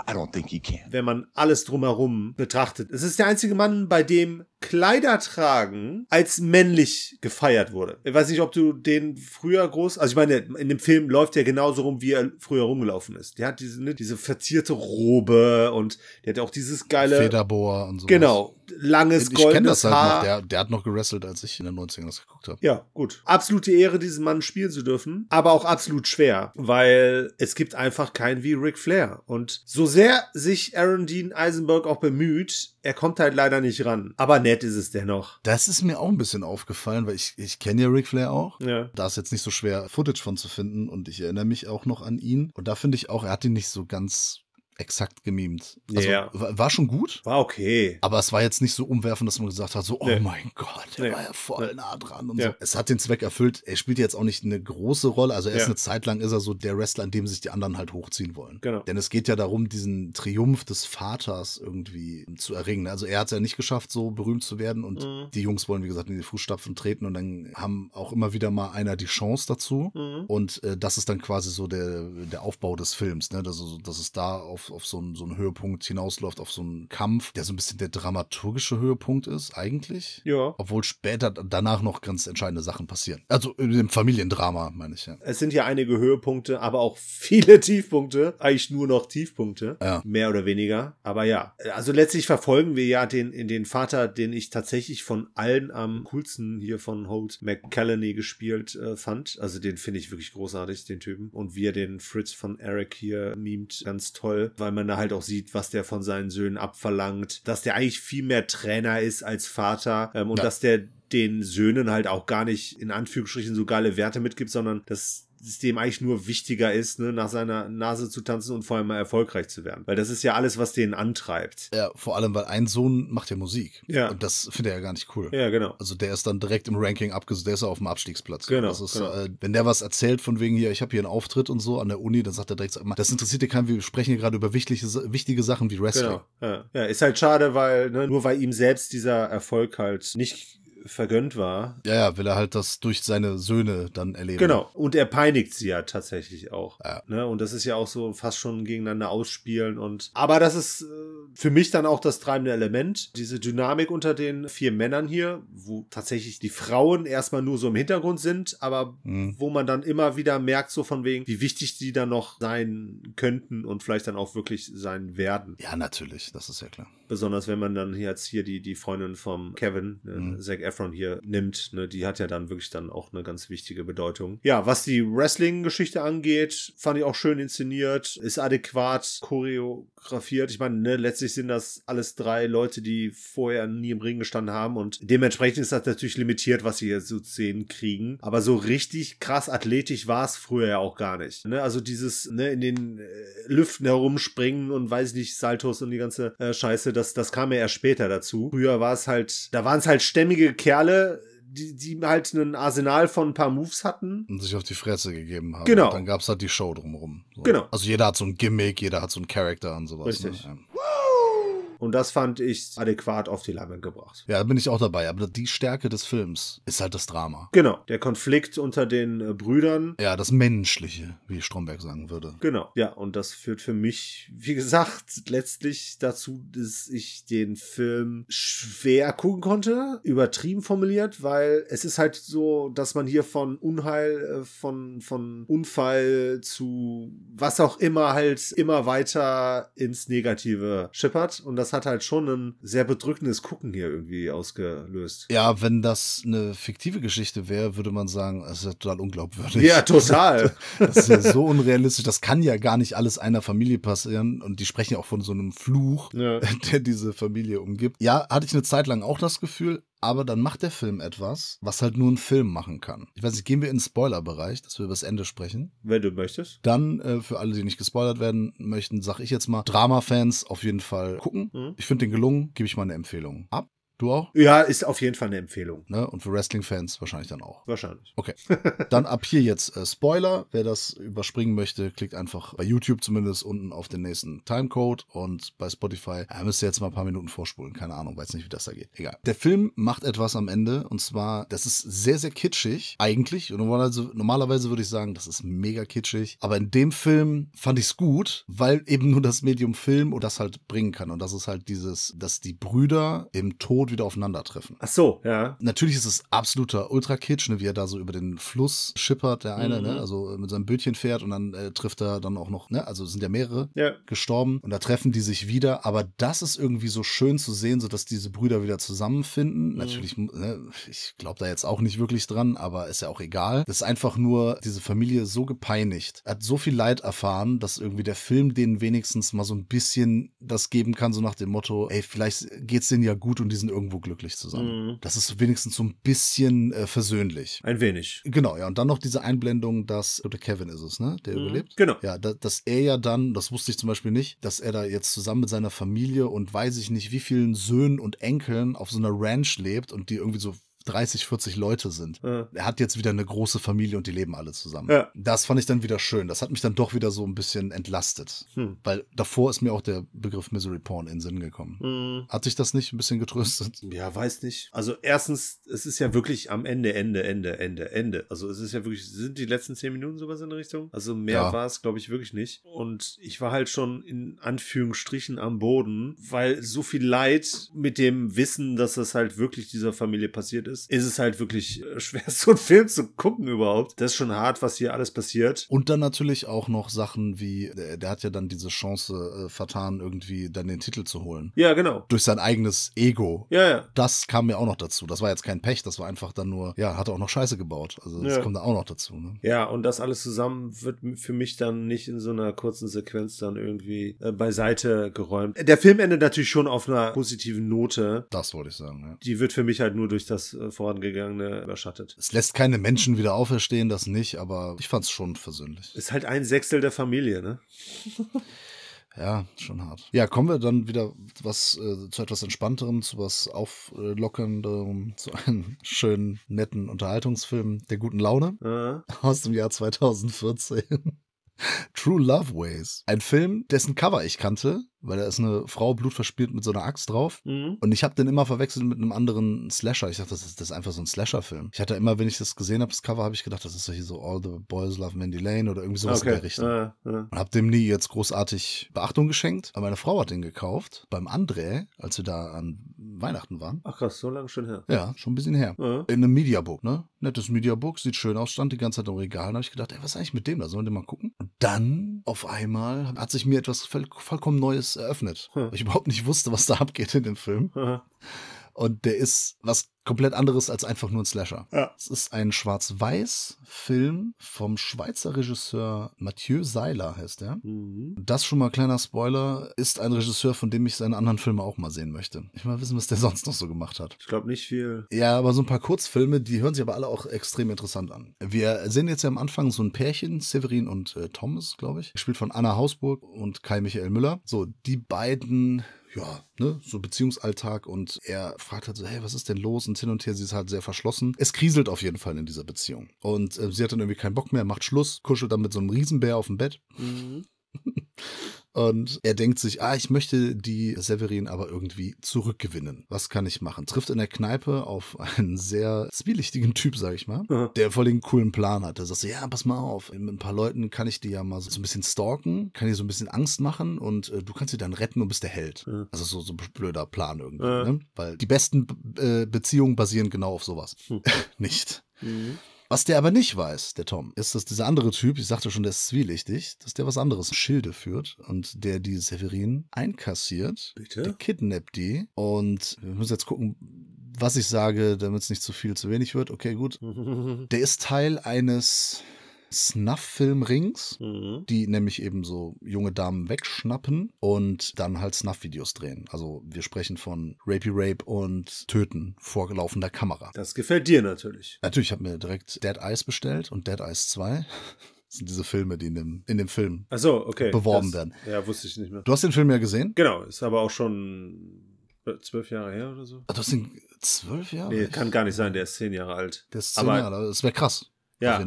I don't think he can. Wenn man alles drumherum betrachtet. Es ist der einzige Mann, bei dem Kleider tragen als männlich gefeiert wurde. Ich weiß nicht, ob du den früher groß, also ich meine, in dem Film läuft er genauso rum, wie er früher rumgelaufen ist. Der hat diese, ne, diese verzierte Robe und der hat auch dieses geile Federbohr und so. Genau, langes ich, ich kenn das halt Haar. Noch. Der, der hat noch gewrestelt, als ich in den 90ern das geguckt habe. Ja, gut. Absolute Ehre, diesen Mann spielen zu dürfen, aber auch absolut schwer, weil es gibt einfach keinen wie Ric Flair. Und so sehr sich Aaron Dean Eisenberg auch bemüht, er kommt halt leider nicht ran. Aber nett ist es dennoch. Das ist mir auch ein bisschen aufgefallen, weil ich, ich kenne ja Ric Flair auch. Ja. Da ist jetzt nicht so schwer, Footage von zu finden und ich erinnere mich auch noch an ihn. Und da finde ich auch, er hat ihn nicht so ganz exakt gemimt. Also, ja. War schon gut. War okay. Aber es war jetzt nicht so umwerfend, dass man gesagt hat, so, oh nee. oh mein Gott, der nee. war ja voll nee. nah dran. Und ja. so. Es hat den Zweck erfüllt. Er spielt jetzt auch nicht eine große Rolle. Also erst ja. eine Zeit lang ist er so der Wrestler, an dem sich die anderen halt hochziehen wollen. Genau. Denn es geht ja darum, diesen Triumph des Vaters irgendwie zu erringen. Also er hat es ja nicht geschafft, so berühmt zu werden. Und mhm. die Jungs wollen, wie gesagt, in die Fußstapfen treten. Und dann haben auch immer wieder mal einer die Chance dazu. Mhm. Und äh, das ist dann quasi so der, der Aufbau des Films. Ne? Das, dass es da auf auf, so, einen, so einen Höhepunkt hinausläuft, auf so einen Kampf, der so ein bisschen der dramaturgische Höhepunkt ist, eigentlich. Ja. Obwohl später danach noch ganz entscheidende Sachen passieren. Also in dem Familiendrama, meine ich ja. Es sind ja einige Höhepunkte, aber auch viele Tiefpunkte. Eigentlich nur noch Tiefpunkte. Ja. Mehr oder weniger. Aber ja. Also letztlich verfolgen wir ja den, den Vater, den ich tatsächlich von allen am coolsten hier von Holt McCallany gespielt äh, fand. Also den finde ich wirklich großartig, den Typen. Und wie den Fritz von Eric hier mimt, ganz toll weil man da halt auch sieht, was der von seinen Söhnen abverlangt, dass der eigentlich viel mehr Trainer ist als Vater ähm, und ja. dass der den Söhnen halt auch gar nicht in Anführungsstrichen so geile Werte mitgibt, sondern dass es dem eigentlich nur wichtiger ist, ne, nach seiner Nase zu tanzen und vor allem mal erfolgreich zu werden. Weil das ist ja alles, was den antreibt. Ja, vor allem, weil ein Sohn macht ja Musik. Ja. Und das findet er ja gar nicht cool. Ja, genau. Also der ist dann direkt im Ranking abgesetzt, der ist ja auf dem Abstiegsplatz. Genau. Ist, genau. Äh, wenn der was erzählt von wegen hier, ich habe hier einen Auftritt und so an der Uni, dann sagt er direkt, das interessiert dir keinen, wir sprechen hier gerade über wichtige, wichtige Sachen wie Wrestling. Genau. Ja. ja, ist halt schade, weil, ne, nur weil ihm selbst dieser Erfolg halt nicht vergönnt war. Ja, ja, will er halt das durch seine Söhne dann erleben. Genau. Und er peinigt sie ja tatsächlich auch. Ja. Ne? Und das ist ja auch so fast schon gegeneinander ausspielen und, aber das ist äh, für mich dann auch das treibende Element. Diese Dynamik unter den vier Männern hier, wo tatsächlich die Frauen erstmal nur so im Hintergrund sind, aber mhm. wo man dann immer wieder merkt, so von wegen, wie wichtig die dann noch sein könnten und vielleicht dann auch wirklich sein werden. Ja, natürlich. Das ist ja klar. Besonders wenn man dann jetzt hier die, die Freundin vom Kevin, äh, mhm. Zac Efron hier nimmt, ne, die hat ja dann wirklich dann auch eine ganz wichtige Bedeutung. Ja, was die Wrestling-Geschichte angeht, fand ich auch schön inszeniert, ist adäquat choreografiert. Ich meine, ne, letztlich sind das alles drei Leute, die vorher nie im Ring gestanden haben und dementsprechend ist das natürlich limitiert, was sie hier so sehen kriegen. Aber so richtig krass athletisch war es früher ja auch gar nicht. Ne? Also dieses ne, in den äh, Lüften herumspringen und weiß nicht, Saltos und die ganze äh, Scheiße, das, das kam ja erst später dazu. Früher war es halt, da waren es halt stämmige Kerle, die, die halt ein Arsenal von ein paar Moves hatten. Und sich auf die Fresse gegeben haben. Genau. Und dann gab es halt die Show drumherum. So. Genau. Also jeder hat so ein Gimmick, jeder hat so einen Charakter und sowas. Ne? Richtig. Ne? Ja. Und das fand ich adäquat auf die Leinwand gebracht. Ja, da bin ich auch dabei. Aber die Stärke des Films ist halt das Drama. Genau. Der Konflikt unter den äh, Brüdern. Ja, das Menschliche, wie Stromberg sagen würde. Genau. Ja, und das führt für mich, wie gesagt, letztlich dazu, dass ich den Film schwer gucken konnte. Übertrieben formuliert, weil es ist halt so, dass man hier von Unheil, äh, von, von Unfall zu was auch immer halt immer weiter ins Negative schippert. Und das das hat halt schon ein sehr bedrückendes Gucken hier irgendwie ausgelöst. Ja, wenn das eine fiktive Geschichte wäre, würde man sagen, es ist ja total unglaubwürdig. Ja, total. das ist ja so unrealistisch. Das kann ja gar nicht alles einer Familie passieren. Und die sprechen ja auch von so einem Fluch, ja. der diese Familie umgibt. Ja, hatte ich eine Zeit lang auch das Gefühl, aber dann macht der Film etwas, was halt nur ein Film machen kann. Ich weiß nicht, gehen wir in den Spoiler-Bereich, dass wir über das Ende sprechen? Wenn du möchtest. Dann, äh, für alle, die nicht gespoilert werden möchten, sage ich jetzt mal, Drama-Fans auf jeden Fall gucken. Mhm. Ich finde den gelungen, gebe ich meine Empfehlung ab. Du auch? Ja, ist auf jeden Fall eine Empfehlung. Ne? Und für Wrestling-Fans wahrscheinlich dann auch. Wahrscheinlich. Okay. dann ab hier jetzt äh, Spoiler. Wer das überspringen möchte, klickt einfach bei YouTube zumindest unten auf den nächsten Timecode und bei Spotify ja, äh, müsst ihr jetzt mal ein paar Minuten vorspulen. Keine Ahnung, weiß nicht, wie das da geht. Egal. Der Film macht etwas am Ende und zwar, das ist sehr, sehr kitschig eigentlich. Und normalerweise, normalerweise würde ich sagen, das ist mega kitschig. Aber in dem Film fand ich es gut, weil eben nur das Medium Film und das halt bringen kann. Und das ist halt dieses, dass die Brüder im Tod Tod wieder aufeinandertreffen. Ach so, ja. Natürlich ist es absoluter Ultra-Kitsch, ne, wie er da so über den Fluss schippert, der eine, ne, mhm. ne, also äh, mit seinem Bötchen fährt und dann äh, trifft er dann auch noch, ne, also sind ja mehrere ja. gestorben und da treffen die sich wieder. Aber das ist irgendwie so schön zu sehen, so dass diese Brüder wieder zusammenfinden. Mhm. Natürlich, ne, ich glaube da jetzt auch nicht wirklich dran, aber ist ja auch egal. Das ist einfach nur diese Familie so gepeinigt, hat so viel Leid erfahren, dass irgendwie der Film denen wenigstens mal so ein bisschen das geben kann, so nach dem Motto, ey, vielleicht geht's denen ja gut und die sind irgendwo glücklich zusammen. Mhm. Das ist wenigstens so ein bisschen äh, versöhnlich. Ein wenig. Genau, ja. Und dann noch diese Einblendung, dass, oder Kevin ist es, ne? Der mhm. überlebt. Genau. Ja, da, dass er ja dann, das wusste ich zum Beispiel nicht, dass er da jetzt zusammen mit seiner Familie und weiß ich nicht, wie vielen Söhnen und Enkeln auf so einer Ranch lebt und die irgendwie so 30, 40 Leute sind. Ja. Er hat jetzt wieder eine große Familie und die leben alle zusammen. Ja. Das fand ich dann wieder schön. Das hat mich dann doch wieder so ein bisschen entlastet. Hm. Weil davor ist mir auch der Begriff Misery Porn in den Sinn gekommen. Hm. Hat sich das nicht ein bisschen getröstet? Ja, weiß nicht. Also erstens, es ist ja wirklich am Ende, Ende, Ende, Ende, Ende. Also es ist ja wirklich, sind die letzten zehn Minuten sowas in der Richtung? Also mehr ja. war es, glaube ich, wirklich nicht. Und ich war halt schon in Anführungsstrichen am Boden, weil so viel Leid mit dem Wissen, dass das halt wirklich dieser Familie passiert ist, ist, ist es halt wirklich äh, schwer, so einen Film zu gucken überhaupt. Das ist schon hart, was hier alles passiert. Und dann natürlich auch noch Sachen wie, der, hat ja dann diese Chance äh, vertan, irgendwie dann den Titel zu holen. Ja, genau. Durch sein eigenes Ego. Ja, ja. Das kam mir auch noch dazu. Das war jetzt kein Pech, das war einfach dann nur, ja, hat auch noch Scheiße gebaut. Also das ja. kommt da auch noch dazu. Ne? Ja, und das alles zusammen wird für mich dann nicht in so einer kurzen Sequenz dann irgendwie äh, beiseite geräumt. Der Film endet natürlich schon auf einer positiven Note. Das wollte ich sagen, ja. Die wird für mich halt nur durch das äh, äh, vorangegangene überschattet. Es lässt keine Menschen wieder auferstehen, das nicht, aber ich fand es schon versöhnlich. Ist halt ein Sechstel der Familie, ne? Ja, schon hart. Ja, kommen wir dann wieder was äh, zu etwas entspannterem, zu was auflockenderem, zu einem schönen, netten Unterhaltungsfilm der guten Laune ja. aus dem Jahr 2014. True Love Ways. Ein Film, dessen Cover ich kannte, weil da ist eine Frau blutverspielt mit so einer Axt drauf. Mhm. Und ich habe den immer verwechselt mit einem anderen Slasher. Ich dachte, das ist, das ist einfach so ein Slasher-Film. Ich hatte immer, wenn ich das gesehen habe, das Cover, habe ich gedacht, das ist doch hier so All the Boys Love Mandy Lane oder irgendwie sowas okay. in der Richtung. Ja, ja. Und habe dem nie jetzt großartig Beachtung geschenkt. Aber meine Frau hat den gekauft beim André, als wir da an Weihnachten waren. Ach krass, so lange schon her. Ja, schon ein bisschen her. Ja. In einem Mediabook, ne? Nettes Mediabook, sieht schön aus, stand die ganze Zeit im Regal. Und habe ich gedacht, ey, was ist eigentlich mit dem da? Sollen wir den mal gucken? Und dann auf einmal hat sich mir etwas vollkommen Neues eröffnet. Hm. Weil ich überhaupt nicht wusste, was da abgeht in dem Film. Hm. Und der ist was komplett anderes als einfach nur ein Slasher. Ja. Es ist ein Schwarz-Weiß-Film vom Schweizer Regisseur Mathieu Seiler, heißt der. Mhm. Das schon mal kleiner Spoiler, ist ein Regisseur, von dem ich seine anderen Filme auch mal sehen möchte. Ich mal wissen, was der sonst noch so gemacht hat. Ich glaube nicht viel. Ja, aber so ein paar Kurzfilme, die hören sich aber alle auch extrem interessant an. Wir sehen jetzt ja am Anfang so ein Pärchen, Severin und äh, Thomas, glaube ich, gespielt von Anna Hausburg und Kai Michael Müller. So, die beiden ja, ne, so Beziehungsalltag und er fragt halt so, hey, was ist denn los und hin und her, sie ist halt sehr verschlossen. Es kriselt auf jeden Fall in dieser Beziehung. Und äh, sie hat dann irgendwie keinen Bock mehr, macht Schluss, kuschelt dann mit so einem Riesenbär auf dem Bett. Mhm. Und er denkt sich, ah, ich möchte die Severin aber irgendwie zurückgewinnen. Was kann ich machen? Trifft in der Kneipe auf einen sehr zwielichtigen Typ, sag ich mal, Aha. der voll den coolen Plan hatte. Der sagt so, ja, pass mal auf, mit ein paar Leuten kann ich die ja mal so ein bisschen stalken, kann dir so ein bisschen Angst machen und äh, du kannst sie dann retten und bist der Held. Ja. Also so, so ein blöder Plan irgendwie. Ja. Ne? Weil die besten äh, Beziehungen basieren genau auf sowas. Hm. Nicht. Mhm. Was der aber nicht weiß, der Tom, ist, dass dieser andere Typ, ich sagte schon, der ist zwielichtig, dass der was anderes Schilde führt und der die Severin einkassiert. Bitte? Der kidnappt die und wir müssen jetzt gucken, was ich sage, damit es nicht zu viel zu wenig wird. Okay, gut. der ist Teil eines Snuff-Filmrings, mhm. die nämlich eben so junge Damen wegschnappen und dann halt Snuff-Videos drehen. Also wir sprechen von Rapey Rape und Töten vor laufender Kamera. Das gefällt dir natürlich. Natürlich, ich habe mir direkt Dead Eyes bestellt und Dead Eyes 2 sind diese Filme, die in dem, in dem Film so, okay. beworben das, werden. Ja, wusste ich nicht mehr. Du hast den Film ja gesehen? Genau, ist aber auch schon zwölf Jahre her oder so. Ach, Du hast den zwölf Jahre? Nee, kann gar nicht sein, der ist zehn Jahre alt. Der ist zehn aber Jahre alt, das wäre krass. Ja.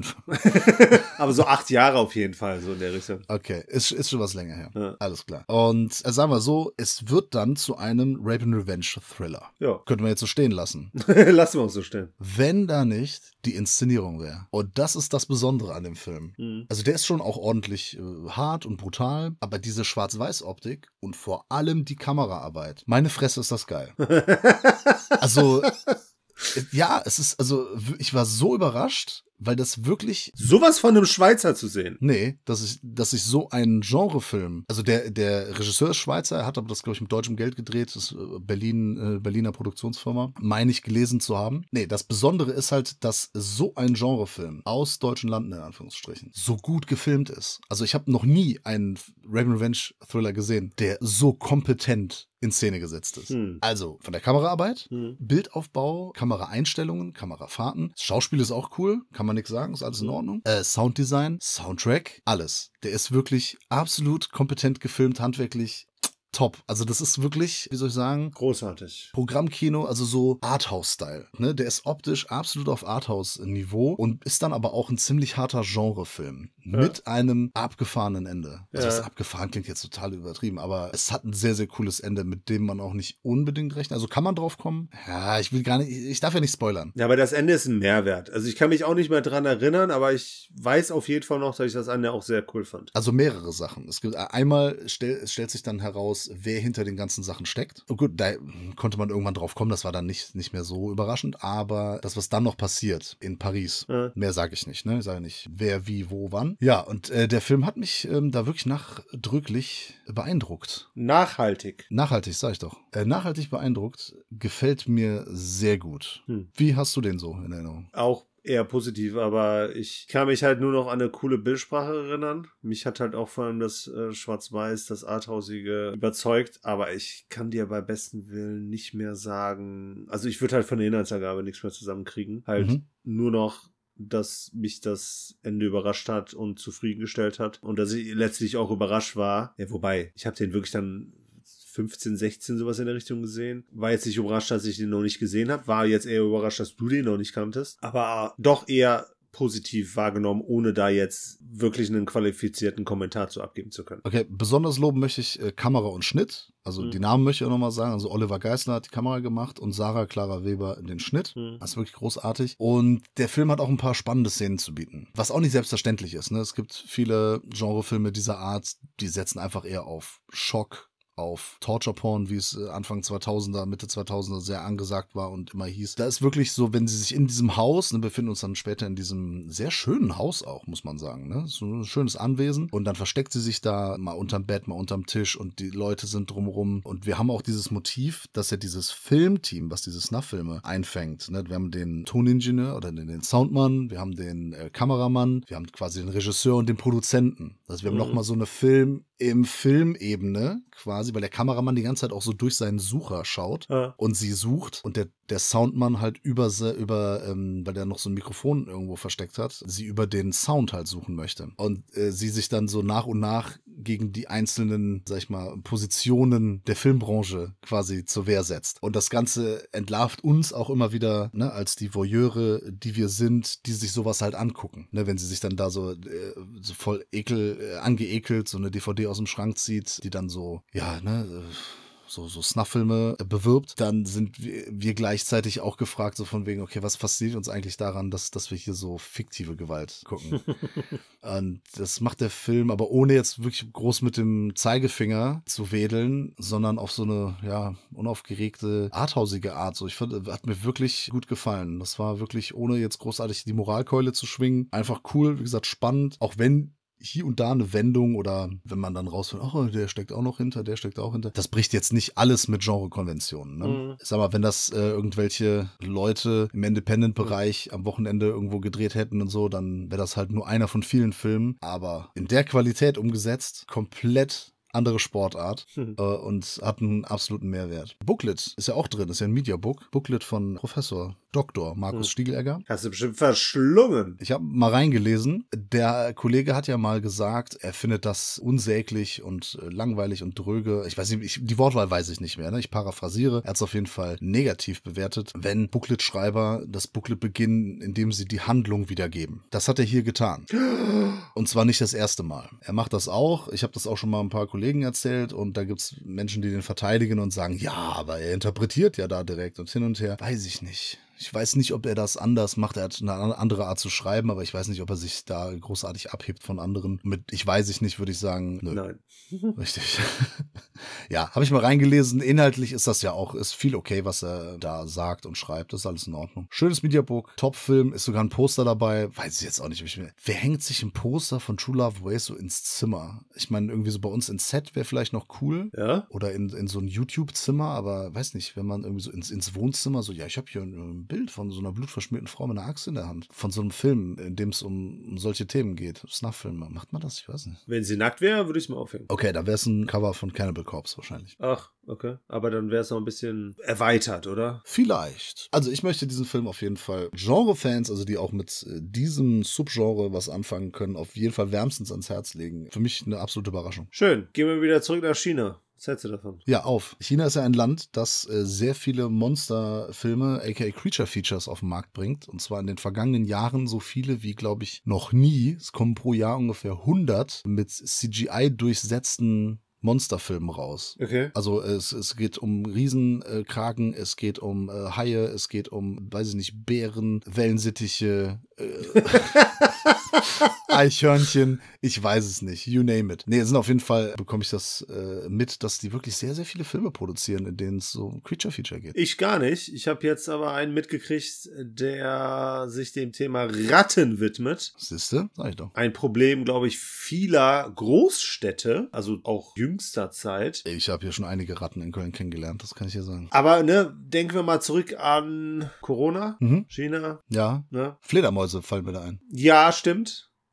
Aber so acht Jahre auf jeden Fall, so in der Richtung. Okay, ist, ist schon was länger her. Ja. Alles klar. Und äh, sagen wir so, es wird dann zu einem Rape and Revenge Thriller. Ja. Könnten wir jetzt so stehen lassen. lassen wir uns so stehen. Wenn da nicht die Inszenierung wäre. Und das ist das Besondere an dem Film. Mhm. Also der ist schon auch ordentlich äh, hart und brutal, aber diese Schwarz-Weiß-Optik und vor allem die Kameraarbeit. Meine Fresse ist das geil. also äh, ja, es ist, also ich war so überrascht weil das wirklich. Sowas von einem Schweizer zu sehen. Nee, dass ich, dass ich so einen Genrefilm. Also der, der Regisseur ist Schweizer, er hat aber das, glaube ich, mit deutschem Geld gedreht, das ist äh, Berlin, äh, Berliner Produktionsfirma, meine ich gelesen zu haben. Nee, das Besondere ist halt, dass so ein Genrefilm aus deutschen Landen, in Anführungsstrichen, so gut gefilmt ist. Also ich habe noch nie einen Raven Revenge Thriller gesehen, der so kompetent in Szene gesetzt ist. Hm. Also von der Kameraarbeit, hm. Bildaufbau, Kameraeinstellungen, Kamerafahrten. Das Schauspiel ist auch cool. Kam man nichts sagen, ist alles in Ordnung. Äh, Sounddesign, Soundtrack, alles. Der ist wirklich absolut kompetent gefilmt, handwerklich top. Also das ist wirklich, wie soll ich sagen? Großartig. Programmkino, also so Arthouse-Style. Ne? Der ist optisch absolut auf Arthouse-Niveau und ist dann aber auch ein ziemlich harter Genrefilm. Ja. Mit einem abgefahrenen Ende. Also ja. das abgefahren klingt jetzt total übertrieben, aber es hat ein sehr, sehr cooles Ende, mit dem man auch nicht unbedingt rechnet. Also kann man drauf kommen? Ja, ich will gar nicht, ich darf ja nicht spoilern. Ja, aber das Ende ist ein Mehrwert. Also ich kann mich auch nicht mehr dran erinnern, aber ich weiß auf jeden Fall noch, dass ich das Ende auch sehr cool fand. Also mehrere Sachen. Es gibt äh, einmal, stell, es stellt sich dann heraus, aus, wer hinter den ganzen Sachen steckt. Und oh gut, da konnte man irgendwann drauf kommen, das war dann nicht, nicht mehr so überraschend, aber das, was dann noch passiert in Paris, ja. mehr sage ich nicht, ne? Ich sage nicht, wer, wie, wo, wann. Ja, und äh, der Film hat mich ähm, da wirklich nachdrücklich beeindruckt. Nachhaltig. Nachhaltig, sage ich doch. Äh, nachhaltig beeindruckt, gefällt mir sehr gut. Hm. Wie hast du den so in Erinnerung? Auch eher positiv, aber ich kann mich halt nur noch an eine coole Bildsprache erinnern. Mich hat halt auch vor allem das äh, Schwarz-Weiß, das Arthausige überzeugt, aber ich kann dir bei besten Willen nicht mehr sagen. Also ich würde halt von der Inhaltsangabe nichts mehr zusammenkriegen. Halt mhm. nur noch dass mich das Ende überrascht hat und zufriedengestellt hat und dass ich letztlich auch überrascht war. Ja, wobei, ich habe den wirklich dann 15, 16 sowas in der Richtung gesehen. War jetzt nicht überrascht, dass ich den noch nicht gesehen habe. War jetzt eher überrascht, dass du den noch nicht kanntest. Aber doch eher positiv wahrgenommen, ohne da jetzt wirklich einen qualifizierten Kommentar zu abgeben zu können. Okay, besonders loben möchte ich äh, Kamera und Schnitt. Also mhm. die Namen möchte ich auch nochmal sagen. Also Oliver Geisler hat die Kamera gemacht und Sarah Clara Weber den Schnitt. Mhm. Das ist wirklich großartig. Und der Film hat auch ein paar spannende Szenen zu bieten. Was auch nicht selbstverständlich ist. Ne? Es gibt viele Genrefilme dieser Art, die setzen einfach eher auf Schock, auf Torture Porn, wie es äh, Anfang 2000er, Mitte 2000er sehr angesagt war und immer hieß. Da ist wirklich so, wenn sie sich in diesem Haus, ne, befinden uns dann später in diesem sehr schönen Haus auch, muss man sagen, ne? so ein schönes Anwesen und dann versteckt sie sich da mal unterm Bett, mal unterm Tisch und die Leute sind drumrum und wir haben auch dieses Motiv, dass ja dieses Filmteam, was diese Snuff-Filme einfängt, ne? wir haben den Toningenieur oder den Soundmann, wir haben den äh, Kameramann, wir haben quasi den Regisseur und den Produzenten. Also wir haben mhm. nochmal so eine Film- im Filmebene quasi, weil der Kameramann die ganze Zeit auch so durch seinen Sucher schaut ja. und sie sucht und der, der Soundmann halt über, über ähm, weil der noch so ein Mikrofon irgendwo versteckt hat, sie über den Sound halt suchen möchte. Und äh, sie sich dann so nach und nach gegen die einzelnen, sag ich mal, Positionen der Filmbranche quasi zur Wehr setzt. Und das Ganze entlarvt uns auch immer wieder, ne, als die Voyeure, die wir sind, die sich sowas halt angucken. Ne, wenn sie sich dann da so, äh, so voll ekel, äh, angeekelt, so eine DVD aus dem Schrank zieht, die dann so, ja, ne, äh, so, so Snuff-Filme äh, bewirbt, dann sind wir gleichzeitig auch gefragt, so von wegen, okay, was fasziniert uns eigentlich daran, dass, dass wir hier so fiktive Gewalt gucken? und das macht der Film, aber ohne jetzt wirklich groß mit dem Zeigefinger zu wedeln, sondern auf so eine, ja, unaufgeregte, arthausige Art. So, ich fand, äh, hat mir wirklich gut gefallen. Das war wirklich, ohne jetzt großartig die Moralkeule zu schwingen, einfach cool, wie gesagt, spannend, auch wenn hier und da eine Wendung oder wenn man dann rausfindet, oh, der steckt auch noch hinter, der steckt auch hinter. Das bricht jetzt nicht alles mit Genrekonventionen. Ne? Mhm. Sag mal, wenn das äh, irgendwelche Leute im Independent-Bereich mhm. am Wochenende irgendwo gedreht hätten und so, dann wäre das halt nur einer von vielen Filmen. Aber in der Qualität umgesetzt, komplett andere Sportart mhm. äh, und hat einen absoluten Mehrwert. Booklet ist ja auch drin, ist ja ein Media-Book. Booklet von Professor Dr. Markus hm. Stiegelegger. Hast du bestimmt verschlungen. Ich habe mal reingelesen. Der Kollege hat ja mal gesagt, er findet das unsäglich und äh, langweilig und dröge. Ich weiß nicht, ich, die Wortwahl weiß ich nicht mehr. Ne? Ich paraphrasiere. Er hat es auf jeden Fall negativ bewertet, wenn Booklet-Schreiber das Booklet beginnen, indem sie die Handlung wiedergeben. Das hat er hier getan. Und zwar nicht das erste Mal. Er macht das auch. Ich habe das auch schon mal ein paar Kollegen erzählt und da gibt es Menschen, die den verteidigen und sagen, ja, aber er interpretiert ja da direkt und hin und her. Weiß ich nicht. Ich weiß nicht, ob er das anders macht. Er hat eine andere Art zu schreiben, aber ich weiß nicht, ob er sich da großartig abhebt von anderen. Mit ich weiß ich nicht, würde ich sagen. Nö. Nein. Richtig. ja, habe ich mal reingelesen. Inhaltlich ist das ja auch, ist viel okay, was er da sagt und schreibt. Das ist alles in Ordnung. Schönes Mediabook, Top-Film, ist sogar ein Poster dabei. Weiß ich jetzt auch nicht. ob Ich mir. Wer hängt sich ein Poster von True Love Way so ins Zimmer? Ich meine, irgendwie so bei uns ins Set wäre vielleicht noch cool. Ja. Oder in, in so ein YouTube-Zimmer, aber weiß nicht, wenn man irgendwie so ins, ins Wohnzimmer so, ja, ich habe hier ein ähm, Bild von so einer blutverschmierten Frau mit einer Axt in der Hand. Von so einem Film, in dem es um, solche Themen geht. Snuff-Filme. Macht man das? Ich weiß nicht. Wenn sie nackt wäre, würde ich es mal aufhängen. Okay, dann wäre es ein Cover von Cannibal Corpse wahrscheinlich. Ach, okay. Aber dann wäre es noch ein bisschen erweitert, oder? Vielleicht. Also ich möchte diesen Film auf jeden Fall Genre-Fans, also die auch mit äh, diesem Subgenre was anfangen können, auf jeden Fall wärmstens ans Herz legen. Für mich eine absolute Überraschung. Schön. Gehen wir wieder zurück nach China. Was hältst du davon? Ja, auf. China ist ja ein Land, das äh, sehr viele Monsterfilme, aka Creature Features, auf den Markt bringt. Und zwar in den vergangenen Jahren so viele wie, glaube ich, noch nie. Es kommen pro Jahr ungefähr 100 mit CGI durchsetzten Monsterfilmen raus. Okay. Also es, es geht um Riesenkraken, es geht um äh, Haie, es geht um, weiß ich nicht, Bären, Wellensittiche. Äh, Eichhörnchen, ich weiß es nicht. You name it. Nee, sind auf jeden Fall, bekomme ich das äh, mit, dass die wirklich sehr, sehr viele Filme produzieren, in denen es so Creature-Feature geht. Ich gar nicht. Ich habe jetzt aber einen mitgekriegt, der sich dem Thema Ratten widmet. Siehste, sag ich doch. Ein Problem, glaube ich, vieler Großstädte, also auch jüngster Zeit. Ich habe hier schon einige Ratten in Köln kennengelernt, das kann ich ja sagen. Aber, ne, denken wir mal zurück an Corona, mhm. China. Ja. Ne? Fledermäuse fallen mir da ein. Ja, stimmt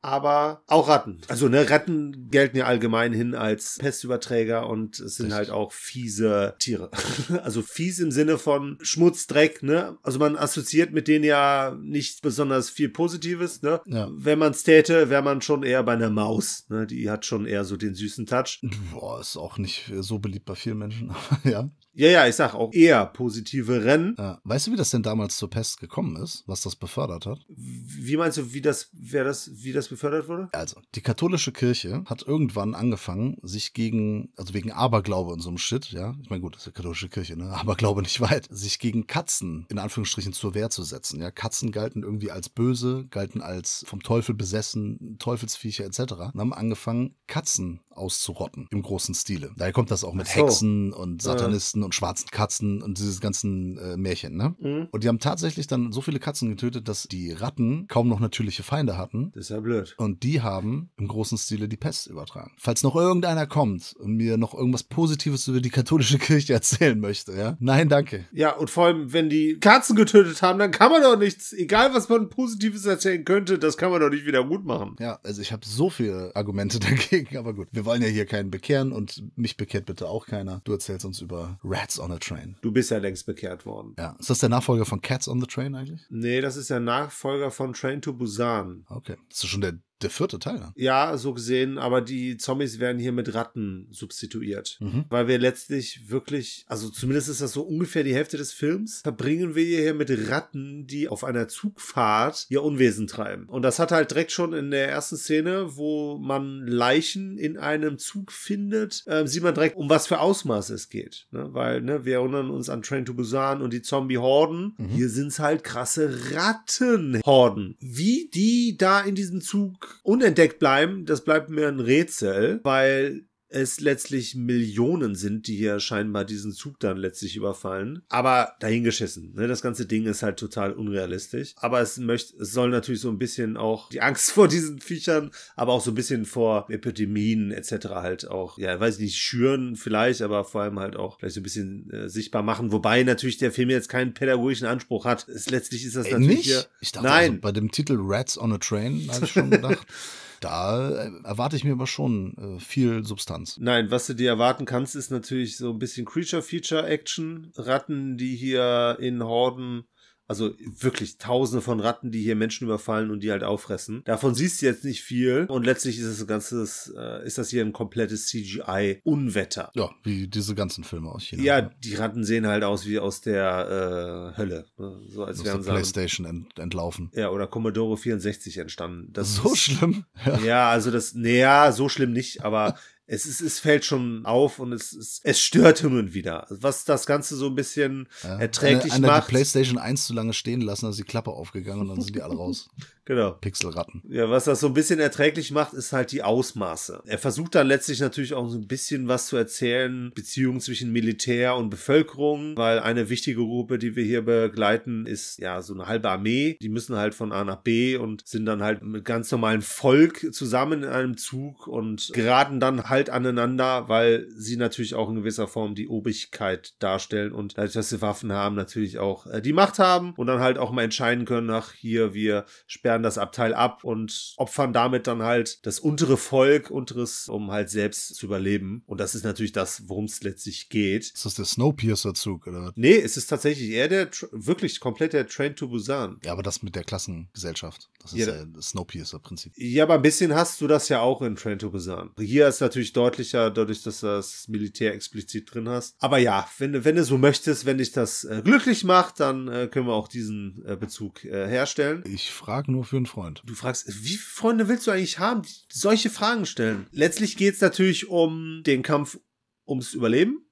aber auch Ratten. Also ne, Ratten gelten ja allgemein hin als Pestüberträger und es sind Richtig. halt auch fiese Tiere. also fies im Sinne von Schmutz, Dreck, ne? Also man assoziiert mit denen ja nicht besonders viel Positives, ne? Ja. Wenn man es täte, wäre man schon eher bei einer Maus, ne? Die hat schon eher so den süßen Touch. Boah, ist auch nicht so beliebt bei vielen Menschen, aber ja. Ja, ja, ich sag auch eher positive Rennen. Ja. Äh, weißt du, wie das denn damals zur Pest gekommen ist, was das befördert hat? Wie meinst du, wie das, wer das, wie das befördert wurde? Also, die katholische Kirche hat irgendwann angefangen, sich gegen, also wegen Aberglaube und so einem Shit, ja, ich meine, gut, das ist die katholische Kirche, ne? Aberglaube nicht weit, sich gegen Katzen in Anführungsstrichen zur Wehr zu setzen. Ja, Katzen galten irgendwie als böse, galten als vom Teufel besessen, Teufelsviecher etc. Und haben angefangen, Katzen auszurotten im großen Stile. Daher kommt das auch mit so. Hexen und Satanisten ja. und schwarzen Katzen und dieses ganzen äh, Märchen, ne? Mhm. Und die haben tatsächlich dann so viele Katzen getötet, dass die Ratten kaum noch natürliche Feinde hatten. Das ist ja blöd. Und die haben im großen Stile die Pest übertragen. Falls noch irgendeiner kommt und mir noch irgendwas Positives über die katholische Kirche erzählen möchte, ja? Nein, danke. Ja, und vor allem, wenn die Katzen getötet haben, dann kann man doch nichts, egal was man Positives erzählen könnte, das kann man doch nicht wieder gut machen. Ja, also ich habe so viele Argumente dagegen, aber gut. Wir wir wollen ja hier keinen bekehren und mich bekehrt bitte auch keiner. Du erzählst uns über Rats on a Train. Du bist ja längst bekehrt worden. Ja. Ist das der Nachfolger von Cats on the Train eigentlich? Nee, das ist der Nachfolger von Train to Busan. Okay. Das ist schon der der vierte Teil dann. Ja, so gesehen, aber die Zombies werden hier mit Ratten substituiert. Mhm. Weil wir letztlich wirklich, also zumindest ist das so ungefähr die Hälfte des Films, verbringen wir hier mit Ratten, die auf einer Zugfahrt ihr Unwesen treiben. Und das hat halt direkt schon in der ersten Szene, wo man Leichen in einem Zug findet, äh, sieht man direkt, um was für Ausmaß es geht. Ne? Weil, ne, wir erinnern uns an Train to Busan und die Zombie-Horden. Mhm. Hier sind es halt krasse Rattenhorden. Wie die da in diesem Zug unentdeckt bleiben, das bleibt mir ein Rätsel, weil es letztlich Millionen sind, die hier scheinbar diesen Zug dann letztlich überfallen. Aber dahingeschissen. Ne? Das ganze Ding ist halt total unrealistisch. Aber es möchte, es soll natürlich so ein bisschen auch die Angst vor diesen Viechern, aber auch so ein bisschen vor Epidemien etc. halt auch, ja, weiß ich nicht, schüren vielleicht, aber vor allem halt auch vielleicht so ein bisschen äh, sichtbar machen. Wobei natürlich der Film jetzt keinen pädagogischen Anspruch hat. Es, letztlich ist das Ey, äh, natürlich. Nicht? Hier, ich dachte, nein. Also bei dem Titel Rats on a Train habe ich schon gedacht. da äh, erwarte ich mir aber schon äh, viel Substanz. Nein, was du dir erwarten kannst, ist natürlich so ein bisschen Creature-Feature-Action. Ratten, die hier in Horden also wirklich tausende von Ratten, die hier Menschen überfallen und die halt auffressen. Davon siehst du jetzt nicht viel. Und letztlich ist das Ganze, äh, ist das hier ein komplettes CGI-Unwetter. Ja, wie diese ganzen Filme aus China. Ja, die Ratten sehen halt aus wie aus der äh, Hölle. Ne? So als wären sie. Playstation ent entlaufen. Ja, oder Commodore 64 entstanden. Das so ist, schlimm? Ja. ja, also das, naja, so schlimm nicht, aber es, ist, es fällt schon auf und es, es, es stört hin und wieder. Was das Ganze so ein bisschen ja, erträglich eine, eine macht. die PlayStation 1 zu lange stehen lassen, dann ist die Klappe aufgegangen und dann sind die alle raus. genau. Pixelratten. Ja, was das so ein bisschen erträglich macht, ist halt die Ausmaße. Er versucht dann letztlich natürlich auch so ein bisschen was zu erzählen, Beziehungen zwischen Militär und Bevölkerung, weil eine wichtige Gruppe, die wir hier begleiten, ist ja so eine halbe Armee. Die müssen halt von A nach B und sind dann halt mit ganz normalem Volk zusammen in einem Zug und geraten dann halt halt aneinander, weil sie natürlich auch in gewisser Form die Obrigkeit darstellen und dadurch, dass sie Waffen haben, natürlich auch äh, die Macht haben und dann halt auch mal entscheiden können, nach hier, wir sperren das Abteil ab und opfern damit dann halt das untere Volk, unteres, um halt selbst zu überleben. Und das ist natürlich das, worum es letztlich geht. Ist das der Snowpiercer-Zug oder was? Nee, es ist tatsächlich eher der, wirklich komplett der Train to Busan. Ja, aber das mit der Klassengesellschaft. Das ist ja, ja das Snowpiercer-Prinzip. Ja, aber ein bisschen hast du das ja auch in Train to Busan. Hier ist natürlich natürlich deutlicher, dadurch, dass du das Militär explizit drin hast. Aber ja, wenn, wenn du so möchtest, wenn dich das äh, glücklich macht, dann äh, können wir auch diesen äh, Bezug äh, herstellen. Ich frage nur für einen Freund. Du fragst, wie viele Freunde willst du eigentlich haben, die solche Fragen stellen? Letztlich geht es natürlich um den Kampf ums Überleben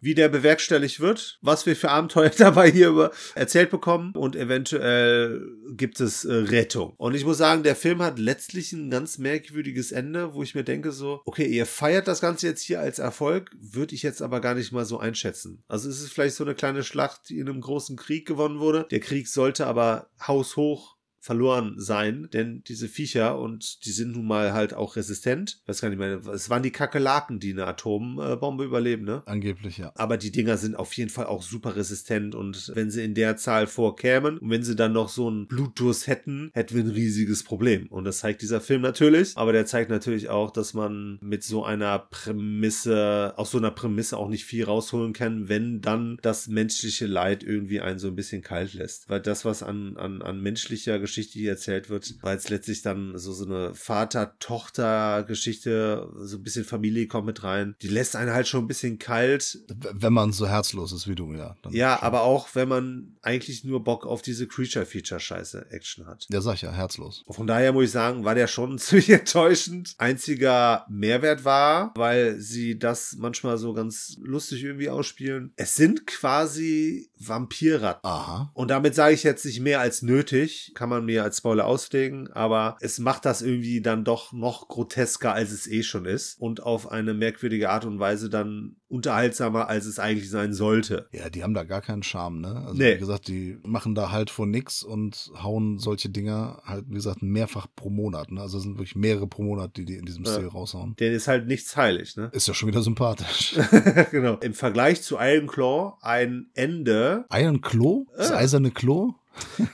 wie der bewerkstelligt wird, was wir für Abenteuer dabei hier erzählt bekommen und eventuell gibt es äh, Rettung. Und ich muss sagen, der Film hat letztlich ein ganz merkwürdiges Ende, wo ich mir denke so, okay, ihr feiert das Ganze jetzt hier als Erfolg, würde ich jetzt aber gar nicht mal so einschätzen. Also es ist vielleicht so eine kleine Schlacht, die in einem großen Krieg gewonnen wurde. Der Krieg sollte aber haushoch verloren sein, denn diese Viecher und die sind nun mal halt auch resistent. Ich weiß gar nicht mehr, es waren die Kakerlaken, die eine Atombombe überleben, ne? Angeblich, ja. Aber die Dinger sind auf jeden Fall auch super resistent und wenn sie in der Zahl vorkämen und wenn sie dann noch so einen Blutdurst hätten, hätten wir ein riesiges Problem. Und das zeigt dieser Film natürlich, aber der zeigt natürlich auch, dass man mit so einer Prämisse, aus so einer Prämisse auch nicht viel rausholen kann, wenn dann das menschliche Leid irgendwie einen so ein bisschen kalt lässt. Weil das, was an, an, an menschlicher Geschichte Geschichte, die erzählt wird, weil es letztlich dann so, so eine Vater-Tochter-Geschichte, so ein bisschen Familie kommt mit rein. Die lässt einen halt schon ein bisschen kalt. Wenn man so herzlos ist wie du, ja. Ja, aber auch wenn man eigentlich nur Bock auf diese Creature-Feature-Scheiße Action hat. Ja, sag ich ja, herzlos. Von daher muss ich sagen, war der schon ziemlich enttäuschend. Einziger Mehrwert war, weil sie das manchmal so ganz lustig irgendwie ausspielen. Es sind quasi Vampirratten. Aha. Und damit sage ich jetzt nicht mehr als nötig. Kann man man mir als Spoiler auslegen, aber es macht das irgendwie dann doch noch grotesker, als es eh schon ist und auf eine merkwürdige Art und Weise dann unterhaltsamer, als es eigentlich sein sollte. Ja, die haben da gar keinen Charme, ne? Also nee. wie gesagt, die machen da halt vor nix und hauen solche Dinger halt, wie gesagt, mehrfach pro Monat, ne? Also es sind wirklich mehrere pro Monat, die die in diesem ja. Stil raushauen. Der ist halt nichts heilig, ne? Ist ja schon wieder sympathisch. genau. Im Vergleich zu Iron Claw ein Ende. Iron Claw? Das äh. eiserne Klo?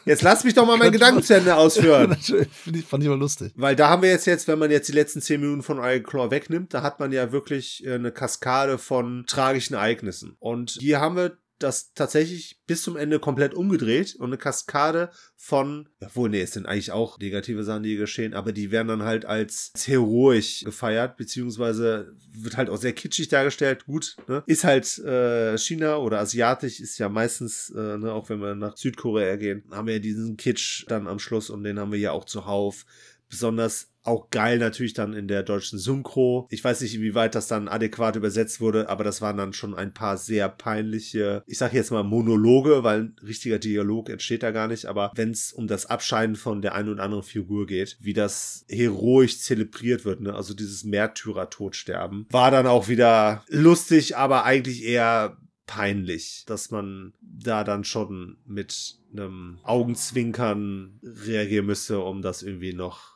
Jetzt lass mich doch mal meinen Gedankenzende zu Ende ausführen. ich, fand ich mal lustig. Weil da haben wir jetzt, jetzt, wenn man jetzt die letzten zehn Minuten von Claw wegnimmt, da hat man ja wirklich äh, eine Kaskade von tragischen Ereignissen. Und hier haben wir das tatsächlich bis zum Ende komplett umgedreht und eine Kaskade von, obwohl, nee, es sind eigentlich auch negative Sachen, die geschehen, aber die werden dann halt als heroisch gefeiert, beziehungsweise wird halt auch sehr kitschig dargestellt. Gut, ne? Ist halt äh, China oder asiatisch, ist ja meistens, äh, ne, auch wenn wir nach Südkorea gehen, haben wir ja diesen Kitsch dann am Schluss und den haben wir ja auch zuhauf. Besonders auch geil natürlich dann in der deutschen Synchro. Ich weiß nicht, inwieweit das dann adäquat übersetzt wurde, aber das waren dann schon ein paar sehr peinliche, ich sage jetzt mal Monologe, weil ein richtiger Dialog entsteht da gar nicht, aber wenn es um das Abscheiden von der einen oder anderen Figur geht, wie das heroisch zelebriert wird, ne? also dieses Märtyrer-Todsterben, war dann auch wieder lustig, aber eigentlich eher peinlich, dass man da dann schon mit einem Augenzwinkern reagieren müsste, um das irgendwie noch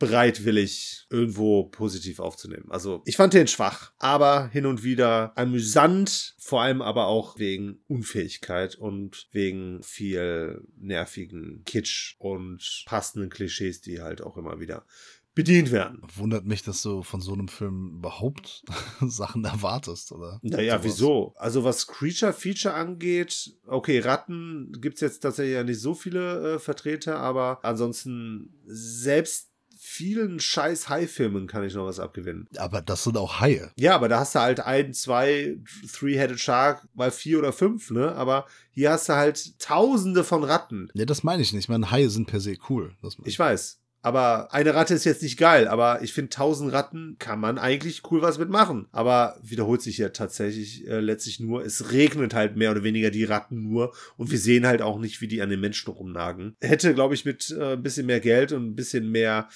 bereitwillig irgendwo positiv aufzunehmen. Also ich fand den schwach, aber hin und wieder amüsant, vor allem aber auch wegen Unfähigkeit und wegen viel nervigen Kitsch und passenden Klischees, die halt auch immer wieder bedient werden. Wundert mich, dass du von so einem Film überhaupt Sachen erwartest, oder? Naja, sowas. wieso? Also was Creature-Feature angeht, okay, Ratten gibt's jetzt tatsächlich ja nicht so viele äh, Vertreter, aber ansonsten selbst vielen scheiß Hai-Filmen kann ich noch was abgewinnen. Aber das sind auch Haie. Ja, aber da hast du halt ein, zwei, Three-Headed Shark, mal vier oder fünf, ne? Aber hier hast du halt tausende von Ratten. Ne, das meine ich nicht. Ich meine, Haie sind per se cool. ich weiß. Aber eine Ratte ist jetzt nicht geil, aber ich finde, tausend Ratten kann man eigentlich cool was mitmachen. Aber wiederholt sich ja tatsächlich äh, letztlich nur, es regnet halt mehr oder weniger die Ratten nur und wir sehen halt auch nicht, wie die an den Menschen rumnagen. Hätte, glaube ich, mit äh, ein bisschen mehr Geld und ein bisschen mehr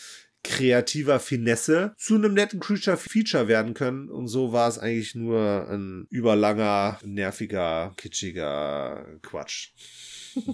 kreativer Finesse zu einem netten Creature Feature werden können. Und so war es eigentlich nur ein überlanger, nerviger, kitschiger Quatsch.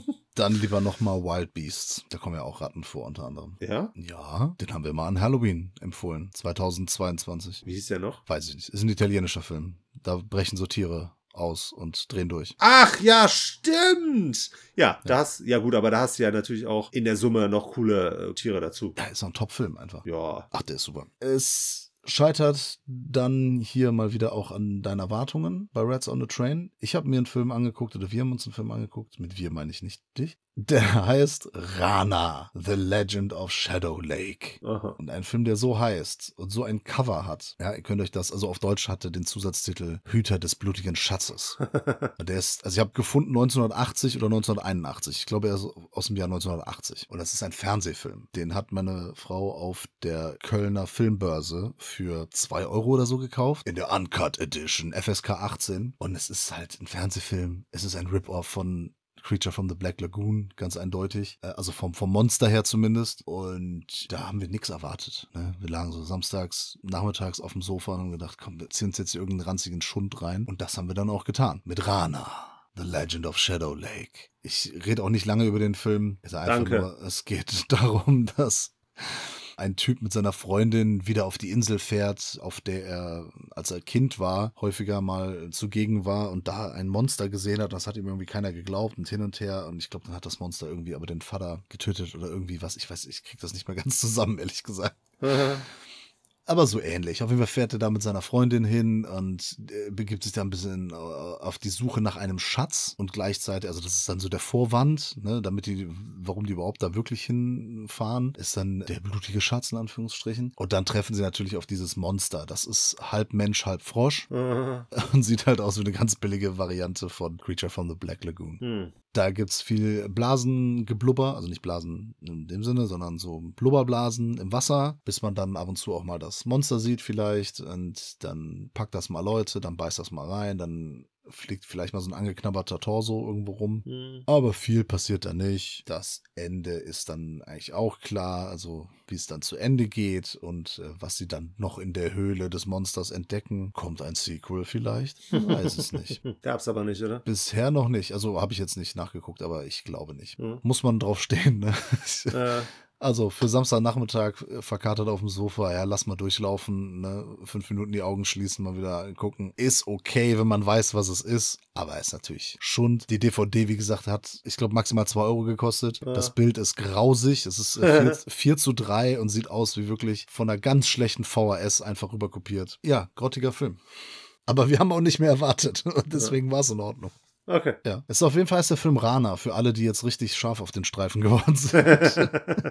Dann lieber nochmal Wild Beasts. Da kommen ja auch Ratten vor, unter anderem. Ja? Ja, den haben wir mal an Halloween empfohlen, 2022. Wie hieß der noch? Weiß ich nicht. Ist ein italienischer Film. Da brechen so Tiere aus und drehen durch. Ach ja, stimmt. Ja, ja. hast ja gut, aber da hast du ja natürlich auch in der Summe noch coole äh, Tiere dazu. Da ist noch ein Top-Film einfach. Ja. Ach, der ist super. Es scheitert dann hier mal wieder auch an deinen Erwartungen bei Rats on the Train. Ich habe mir einen Film angeguckt oder wir haben uns einen Film angeguckt. Mit wir meine ich nicht dich. Der heißt Rana, The Legend of Shadow Lake. Aha. Und ein Film, der so heißt und so ein Cover hat. Ja, ihr könnt euch das, also auf Deutsch hatte den Zusatztitel Hüter des blutigen Schatzes. der ist, also ich habe gefunden 1980 oder 1981. Ich glaube, er ist aus dem Jahr 1980. Und das ist ein Fernsehfilm. Den hat meine Frau auf der Kölner Filmbörse für für 2 Euro oder so gekauft. In der Uncut Edition, FSK 18. Und es ist halt ein Fernsehfilm. Es ist ein Rip-Off von Creature from the Black Lagoon, ganz eindeutig. Äh, also vom, vom Monster her zumindest. Und da haben wir nichts erwartet. Ne? Wir lagen so samstags, nachmittags auf dem Sofa und haben gedacht, komm, wir ziehen uns jetzt irgendeinen ranzigen Schund rein. Und das haben wir dann auch getan. Mit Rana. The Legend of Shadow Lake. Ich rede auch nicht lange über den Film. Es, Danke. Nur, es geht darum, dass ein Typ mit seiner Freundin wieder auf die Insel fährt, auf der er, als er Kind war, häufiger mal zugegen war und da ein Monster gesehen hat. Das hat ihm irgendwie keiner geglaubt und hin und her. Und ich glaube, dann hat das Monster irgendwie aber den Vater getötet oder irgendwie was. Ich weiß, ich kriege das nicht mehr ganz zusammen, ehrlich gesagt. aber so ähnlich. Auf jeden Fall fährt er da mit seiner Freundin hin und äh, begibt sich da ein bisschen äh, auf die Suche nach einem Schatz und gleichzeitig, also das ist dann so der Vorwand, ne, damit die, warum die überhaupt da wirklich hinfahren, ist dann der blutige Schatz in Anführungsstrichen. Und dann treffen sie natürlich auf dieses Monster. Das ist halb Mensch, halb Frosch mhm. und sieht halt aus wie eine ganz billige Variante von Creature from the Black Lagoon. Mhm. Da gibt's viel Blasengeblubber, also nicht Blasen in dem Sinne, sondern so Blubberblasen im Wasser, bis man dann ab und zu auch mal das Monster sieht vielleicht und dann packt das mal Leute, dann beißt das mal rein, dann fliegt vielleicht mal so ein angeknabberter Torso irgendwo rum. Mhm. Aber viel passiert da nicht. Das Ende ist dann eigentlich auch klar, also wie es dann zu Ende geht und äh, was sie dann noch in der Höhle des Monsters entdecken. Kommt ein Sequel vielleicht? Ich weiß es nicht. Gab's aber nicht, oder? Bisher noch nicht. Also habe ich jetzt nicht nachgeguckt, aber ich glaube nicht. Mhm. Muss man drauf stehen, ne? äh. Also für Samstagnachmittag äh, verkatert auf dem Sofa, ja, lass mal durchlaufen, ne? fünf Minuten die Augen schließen, mal wieder gucken. Ist okay, wenn man weiß, was es ist, aber ist natürlich Schund. Die DVD, wie gesagt, hat, ich glaube, maximal zwei Euro gekostet. Ja. Das Bild ist grausig, es ist äh, 4, 4, zu 3 und sieht aus wie wirklich von einer ganz schlechten VHS einfach rüberkopiert. Ja, grottiger Film. Aber wir haben auch nicht mehr erwartet. und Deswegen ja. war es in Ordnung. Okay. Ja, Es ist auf jeden Fall ist der Film Rana für alle, die jetzt richtig scharf auf den Streifen geworden sind,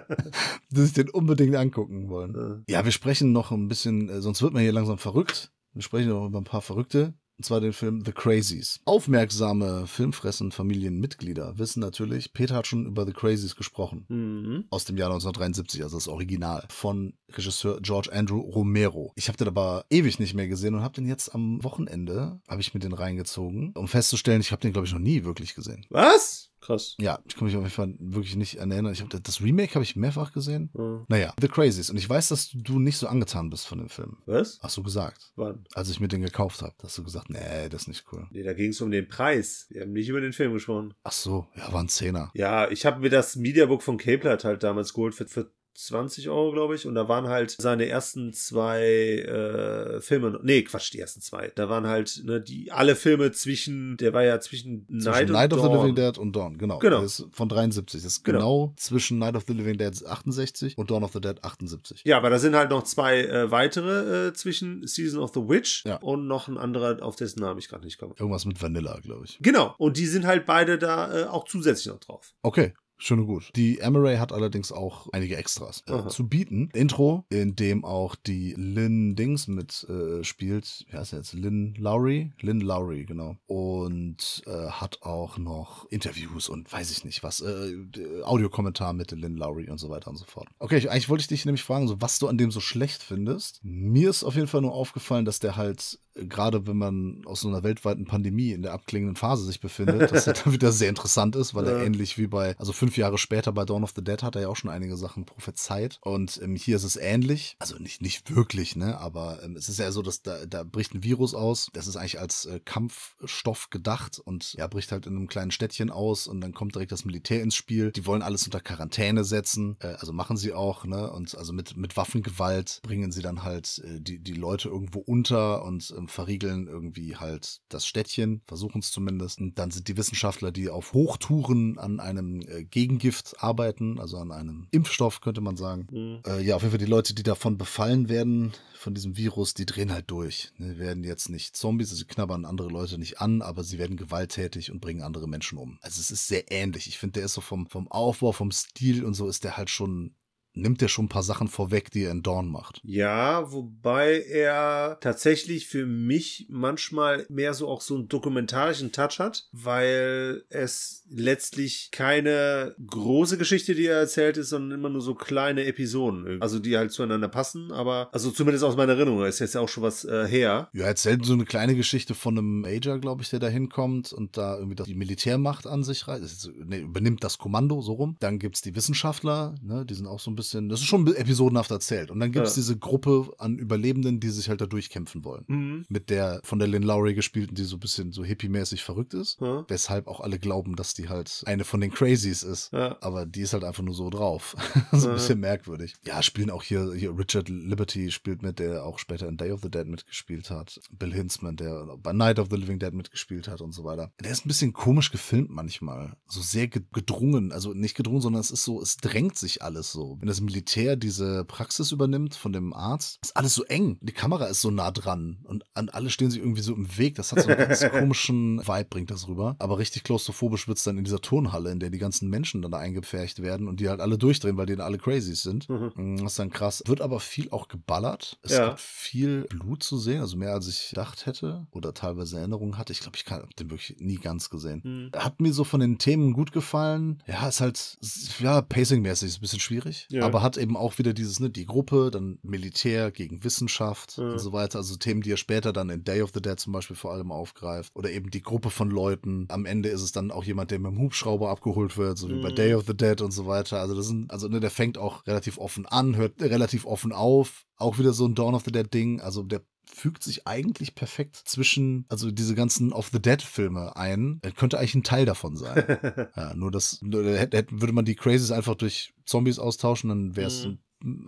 die sich den unbedingt angucken wollen. Äh. Ja, wir sprechen noch ein bisschen, äh, sonst wird man hier langsam verrückt. Wir sprechen noch über ein paar Verrückte und zwar den Film The Crazies. Aufmerksame filmfressen Familienmitglieder wissen natürlich, Peter hat schon über The Crazies gesprochen. Mhm. Aus dem Jahr 1973, also das Original. Von Regisseur George Andrew Romero. Ich habe den aber ewig nicht mehr gesehen und habe den jetzt am Wochenende, habe ich mir den reingezogen, um festzustellen, ich habe den, glaube ich, noch nie wirklich gesehen. Was? Krass. Ja, ich kann mich auf jeden Fall wirklich nicht an erinnern. Ich hab, das Remake habe ich mehrfach gesehen. Mhm. Naja, The Crazies. Und ich weiß, dass du nicht so angetan bist von dem Film. Was? Hast du gesagt. Wann? Als ich mir den gekauft habe, hast du gesagt, nee, das ist nicht cool. Nee, da ging es um den Preis. Wir haben nicht über den Film gesprochen. Ach so, ja, war ein Zehner. Ja, ich habe mir das Mediabook von Capelight halt damals geholt für, für 20 Euro, glaube ich. Und da waren halt seine ersten zwei äh, Filme. Nee, Quatsch, die ersten zwei. Da waren halt ne, die alle Filme zwischen, der war ja zwischen, zwischen Night, Night of Dawn. the Living Dead und Dawn, genau. Genau. Das ist von 73. Das ist genau. genau. zwischen Night of the Living Dead 68 und Dawn of the Dead 78. Ja, aber da sind halt noch zwei äh, weitere äh, zwischen Season of the Witch ja. und noch ein anderer, auf dessen Namen ich gerade nicht komme. Irgendwas mit Vanilla, glaube ich. Genau. Und die sind halt beide da äh, auch zusätzlich noch drauf. Okay. Schön und gut. Die Amaray hat allerdings auch einige Extras äh, zu bieten. Intro, in dem auch die Lynn Dings mit äh, spielt. Wie heißt sie jetzt? Lynn Lowry? Lynn Lowry, genau. Und äh, hat auch noch Interviews und weiß ich nicht was. Äh, Audiokommentar mit Lynn Lowry und so weiter und so fort. Okay, ich, eigentlich wollte ich dich nämlich fragen, so, was du an dem so schlecht findest. Mir ist auf jeden Fall nur aufgefallen, dass der halt gerade wenn man aus so einer weltweiten Pandemie in der abklingenden Phase sich befindet, dass er dann wieder sehr interessant ist, weil ja. er ähnlich wie bei, also fünf Jahre später bei Dawn of the Dead hat er ja auch schon einige Sachen prophezeit und ähm, hier ist es ähnlich, also nicht, nicht wirklich, ne, aber ähm, es ist ja so, dass da, da bricht ein Virus aus, das ist eigentlich als äh, Kampfstoff gedacht und ja, bricht halt in einem kleinen Städtchen aus und dann kommt direkt das Militär ins Spiel, die wollen alles unter Quarantäne setzen, äh, also machen sie auch, ne, und also mit, mit Waffengewalt bringen sie dann halt äh, die, die Leute irgendwo unter und ähm, verriegeln irgendwie halt das Städtchen, versuchen es zumindest. Und dann sind die Wissenschaftler, die auf Hochtouren an einem äh, Gegengift arbeiten, also an einem Impfstoff, könnte man sagen. Mhm. Äh, ja, auf jeden Fall die Leute, die davon befallen werden, von diesem Virus, die drehen halt durch. Ne? Werden jetzt nicht Zombies, also sie knabbern andere Leute nicht an, aber sie werden gewalttätig und bringen andere Menschen um. Also es ist sehr ähnlich. Ich finde, der ist so vom, vom Aufbau, vom Stil und so ist der halt schon nimmt er schon ein paar Sachen vorweg, die er in Dawn macht. Ja, wobei er tatsächlich für mich manchmal mehr so auch so einen dokumentarischen Touch hat, weil es letztlich keine große Geschichte, die er erzählt ist, sondern immer nur so kleine Episoden, also die halt zueinander passen, aber also zumindest aus meiner Erinnerung, ist jetzt ja auch schon was äh, her. Ja, erzählt so eine kleine Geschichte von einem Major, glaube ich, der da hinkommt und da irgendwie die Militärmacht an sich reißt, nee, übernimmt das Kommando, so rum. Dann gibt es die Wissenschaftler, ne, die sind auch so ein bisschen bisschen, das ist schon episodenhaft erzählt. Und dann gibt es ja. diese Gruppe an Überlebenden, die sich halt da durchkämpfen wollen. Mhm. Mit der von der Lynn Lowry gespielten, die so ein bisschen so hippie-mäßig verrückt ist. Ja. Weshalb auch alle glauben, dass die halt eine von den Crazies ist. Ja. Aber die ist halt einfach nur so drauf. so ein bisschen merkwürdig. Ja, spielen auch hier, hier Richard Liberty spielt mit, der auch später in Day of the Dead mitgespielt hat. Bill Hinzman, der bei Night of the Living Dead mitgespielt hat und so weiter. Der ist ein bisschen komisch gefilmt manchmal. So sehr gedrungen. Also nicht gedrungen, sondern es ist so, es drängt sich alles so. Wenn das Militär diese Praxis übernimmt von dem Arzt, ist alles so eng. Die Kamera ist so nah dran und an alle stehen sich irgendwie so im Weg. Das hat so einen ganz komischen Vibe, bringt das rüber. Aber richtig klaustrophobisch wird es dann in dieser Turnhalle, in der die ganzen Menschen dann da eingepfercht werden und die halt alle durchdrehen, weil die dann alle crazy sind. Mhm. Das mm, ist dann krass. Wird aber viel auch geballert. Es ja. gibt viel Blut zu sehen, also mehr als ich gedacht hätte oder teilweise Erinnerungen hatte. Ich glaube, ich habe den wirklich nie ganz gesehen. Mhm. Hat mir so von den Themen gut gefallen. Ja, ist halt, ja, pacing-mäßig ist ein bisschen schwierig. Ja ja. aber hat eben auch wieder dieses, ne, die Gruppe, dann Militär gegen Wissenschaft ja. und so weiter. Also Themen, die er später dann in Day of the Dead zum Beispiel vor allem aufgreift. Oder eben die Gruppe von Leuten. Am Ende ist es dann auch jemand, der mit dem Hubschrauber abgeholt wird, so wie mhm. bei Day mhm. of the Dead und so weiter. Also das sind, also ne, der fängt auch relativ offen an, hört relativ offen auf. Auch wieder so ein Dawn of the Dead Ding. Also der fügt sich eigentlich perfekt zwischen, also diese ganzen Of the Dead-Filme ein. Er äh, könnte eigentlich ein Teil davon sein. ja, nur das, würde man die Crazies einfach durch Zombies austauschen, dann wäre es mhm hm,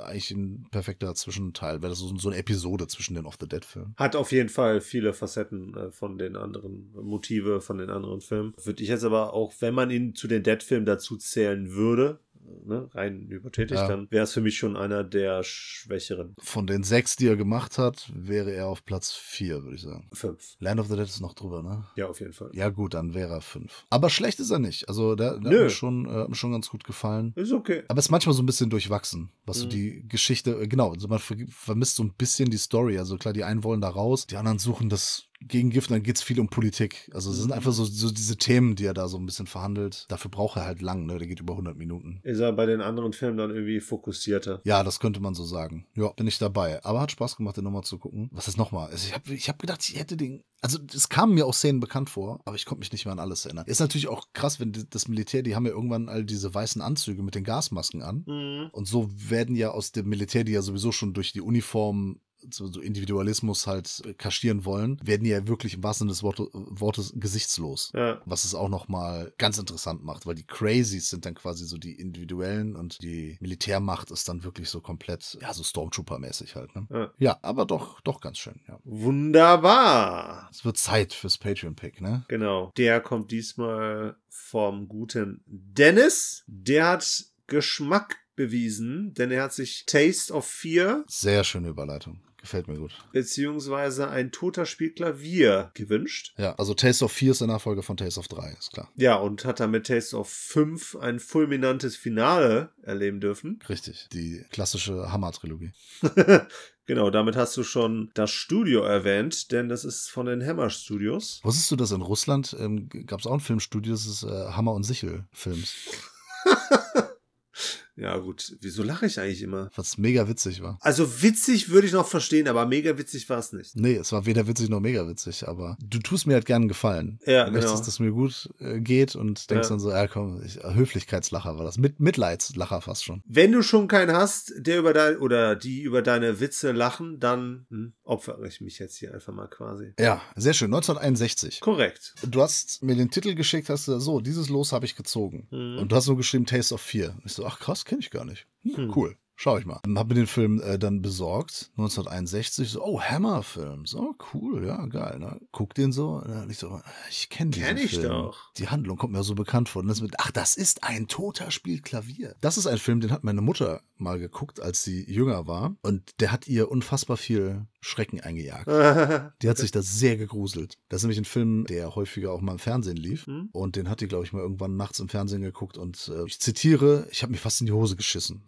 eigentlich ein perfekter Zwischenteil, wäre das so, so, eine Episode zwischen den Of the Dead Filmen. Hat auf jeden Fall viele Facetten äh, von den anderen äh, Motive, von den anderen Filmen. Würde ich jetzt aber auch, wenn man ihn zu den Dead Filmen dazu zählen würde, ne, rein hypothetisch, ja. dann wäre es für mich schon einer der schwächeren. Von den sechs, die er gemacht hat, wäre er auf Platz vier, würde ich sagen. Fünf. Land of the Dead ist noch drüber, ne? Ja, auf jeden Fall. Ja, gut, dann wäre er fünf. Aber schlecht ist er nicht. Also, der, der hat, mir schon, äh, hat mir schon ganz gut gefallen. Ist okay. Aber es ist manchmal so ein bisschen durchwachsen, was mhm. so die Geschichte, äh, genau, also man vermisst so ein bisschen die Story. Also, klar, die einen wollen da raus, die anderen suchen das gegen Gift, dann geht es viel um Politik. Also es sind mhm. einfach so, so diese Themen, die er da so ein bisschen verhandelt. Dafür braucht er halt lang, ne? Der geht über 100 Minuten. Ist er bei den anderen Filmen dann irgendwie fokussierter? Ja, das könnte man so sagen. Ja, bin ich dabei. Aber hat Spaß gemacht, den nochmal zu gucken. Was ist nochmal? Also ich habe ich hab gedacht, ich hätte den. Also es kamen mir auch Szenen bekannt vor, aber ich konnte mich nicht mehr an alles erinnern. Ist natürlich auch krass, wenn das Militär, die haben ja irgendwann all diese weißen Anzüge mit den Gasmasken an. Mhm. Und so werden ja aus dem Militär, die ja sowieso schon durch die Uniform so, so Individualismus halt äh, kaschieren wollen, werden die ja wirklich im wahrsten Sinne des Wortes, Wortes gesichtslos. Ja. Was es auch nochmal ganz interessant macht, weil die Crazies sind dann quasi so die Individuellen und die Militärmacht ist dann wirklich so komplett, ja, so Stormtrooper-mäßig halt. Ne? Ja. ja. aber doch, doch ganz schön. Ja. Wunderbar. Es wird Zeit fürs Patreon-Pick, ne? Genau. Der kommt diesmal vom guten Dennis. Der hat Geschmack bewiesen, denn er hat sich Taste of Fear. Sehr schöne Überleitung Gefällt mir gut. Beziehungsweise ein toter Spielklavier gewünscht. Ja, also Taste of 4 ist der Nachfolger von Taste of 3, ist klar. Ja, und hat damit Taste of 5 ein fulminantes Finale erleben dürfen. Richtig, die klassische Hammer-Trilogie. Genau, damit hast du schon das Studio erwähnt, denn das ist von den Hammer Studios. Wusstest du, dass in Russland ähm, gab es auch ein Filmstudio, das ist äh, Hammer und Sichel Films. Ja, gut. Wieso lache ich eigentlich immer? Was mega witzig war. Also witzig würde ich noch verstehen, aber mega witzig war es nicht. Nee, es war weder witzig noch mega witzig, aber du tust mir halt gern einen Gefallen. Ja, du möchtest, genau. dass mir gut äh, geht und denkst ja. dann so, ja komm, ich, äh, Höflichkeitslacher war das. Mit, Mitleidslacher fast schon. Wenn du schon keinen hast, der über dein oder die über deine Witze lachen, dann hm, opfere ich mich jetzt hier einfach mal quasi. Ja, sehr schön. 1961. Korrekt. Du hast mir den Titel geschickt, hast du so, dieses Los habe ich gezogen. Mhm. Und du hast nur geschrieben Taste of Fear. Ich so, ach krass das kenne ich gar nicht. Hm. hm. Cool. Schau ich mal. Ähm, hab mir den Film äh, dann besorgt, 1961. So, oh, Hammer-Film. So, cool, ja, geil. Ne? Guck den so. Ne? ich so, ich kenne den. Kenn ich Film. doch. Die Handlung kommt mir so bekannt vor. Und das mit, ach, das ist ein Toter Spielklavier. Das ist ein Film, den hat meine Mutter mal geguckt, als sie jünger war. Und der hat ihr unfassbar viel Schrecken eingejagt. die hat sich da sehr gegruselt. Das ist nämlich ein Film, der häufiger auch mal im Fernsehen lief. Mhm. Und den hat die, glaube ich, mal irgendwann nachts im Fernsehen geguckt. Und äh, ich zitiere, ich habe mir fast in die Hose geschissen.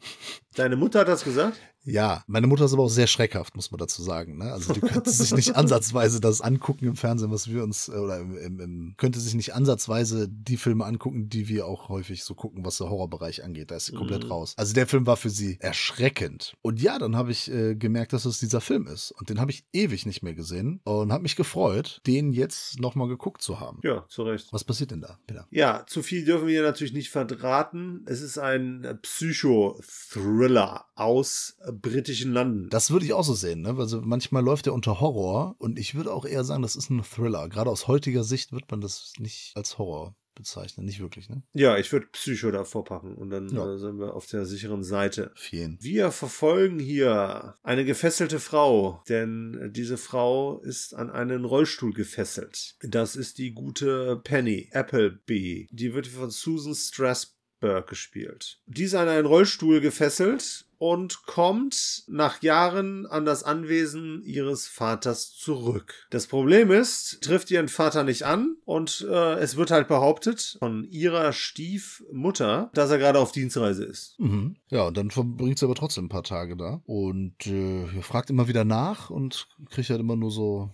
Deine Mutter hat das gesagt? Ja, meine Mutter ist aber auch sehr schreckhaft, muss man dazu sagen. Ne? Also die könnte sich nicht ansatzweise das angucken im Fernsehen, was wir uns, äh, oder im, im, im, könnte sich nicht ansatzweise die Filme angucken, die wir auch häufig so gucken, was der Horrorbereich angeht. Da ist sie mhm. komplett raus. Also der Film war für sie erschreckend. Und ja, dann habe ich äh, gemerkt, dass es dieser Film ist. Und den habe ich ewig nicht mehr gesehen und habe mich gefreut, den jetzt nochmal geguckt zu haben. Ja, zu Recht. Was passiert denn da, Peter? Ja, zu viel dürfen wir natürlich nicht verdraten. Es ist ein Psycho-Thriller aus britischen Landen. Das würde ich auch so sehen, ne? Also manchmal läuft er unter Horror und ich würde auch eher sagen, das ist ein Thriller. Gerade aus heutiger Sicht wird man das nicht als Horror bezeichnen. Nicht wirklich, ne? Ja, ich würde Psycho davor packen und dann ja. äh, sind wir auf der sicheren Seite. Vielen. Wir verfolgen hier eine gefesselte Frau, denn diese Frau ist an einen Rollstuhl gefesselt. Das ist die gute Penny Appleby. Die wird von Susan Strasberg gespielt. Die ist an einen Rollstuhl gefesselt und kommt nach Jahren an das Anwesen ihres Vaters zurück. Das Problem ist, trifft ihren Vater nicht an und äh, es wird halt behauptet von ihrer Stiefmutter, dass er gerade auf Dienstreise ist. Mhm. Ja, und dann verbringt sie aber trotzdem ein paar Tage da und äh, fragt immer wieder nach und kriegt halt immer nur so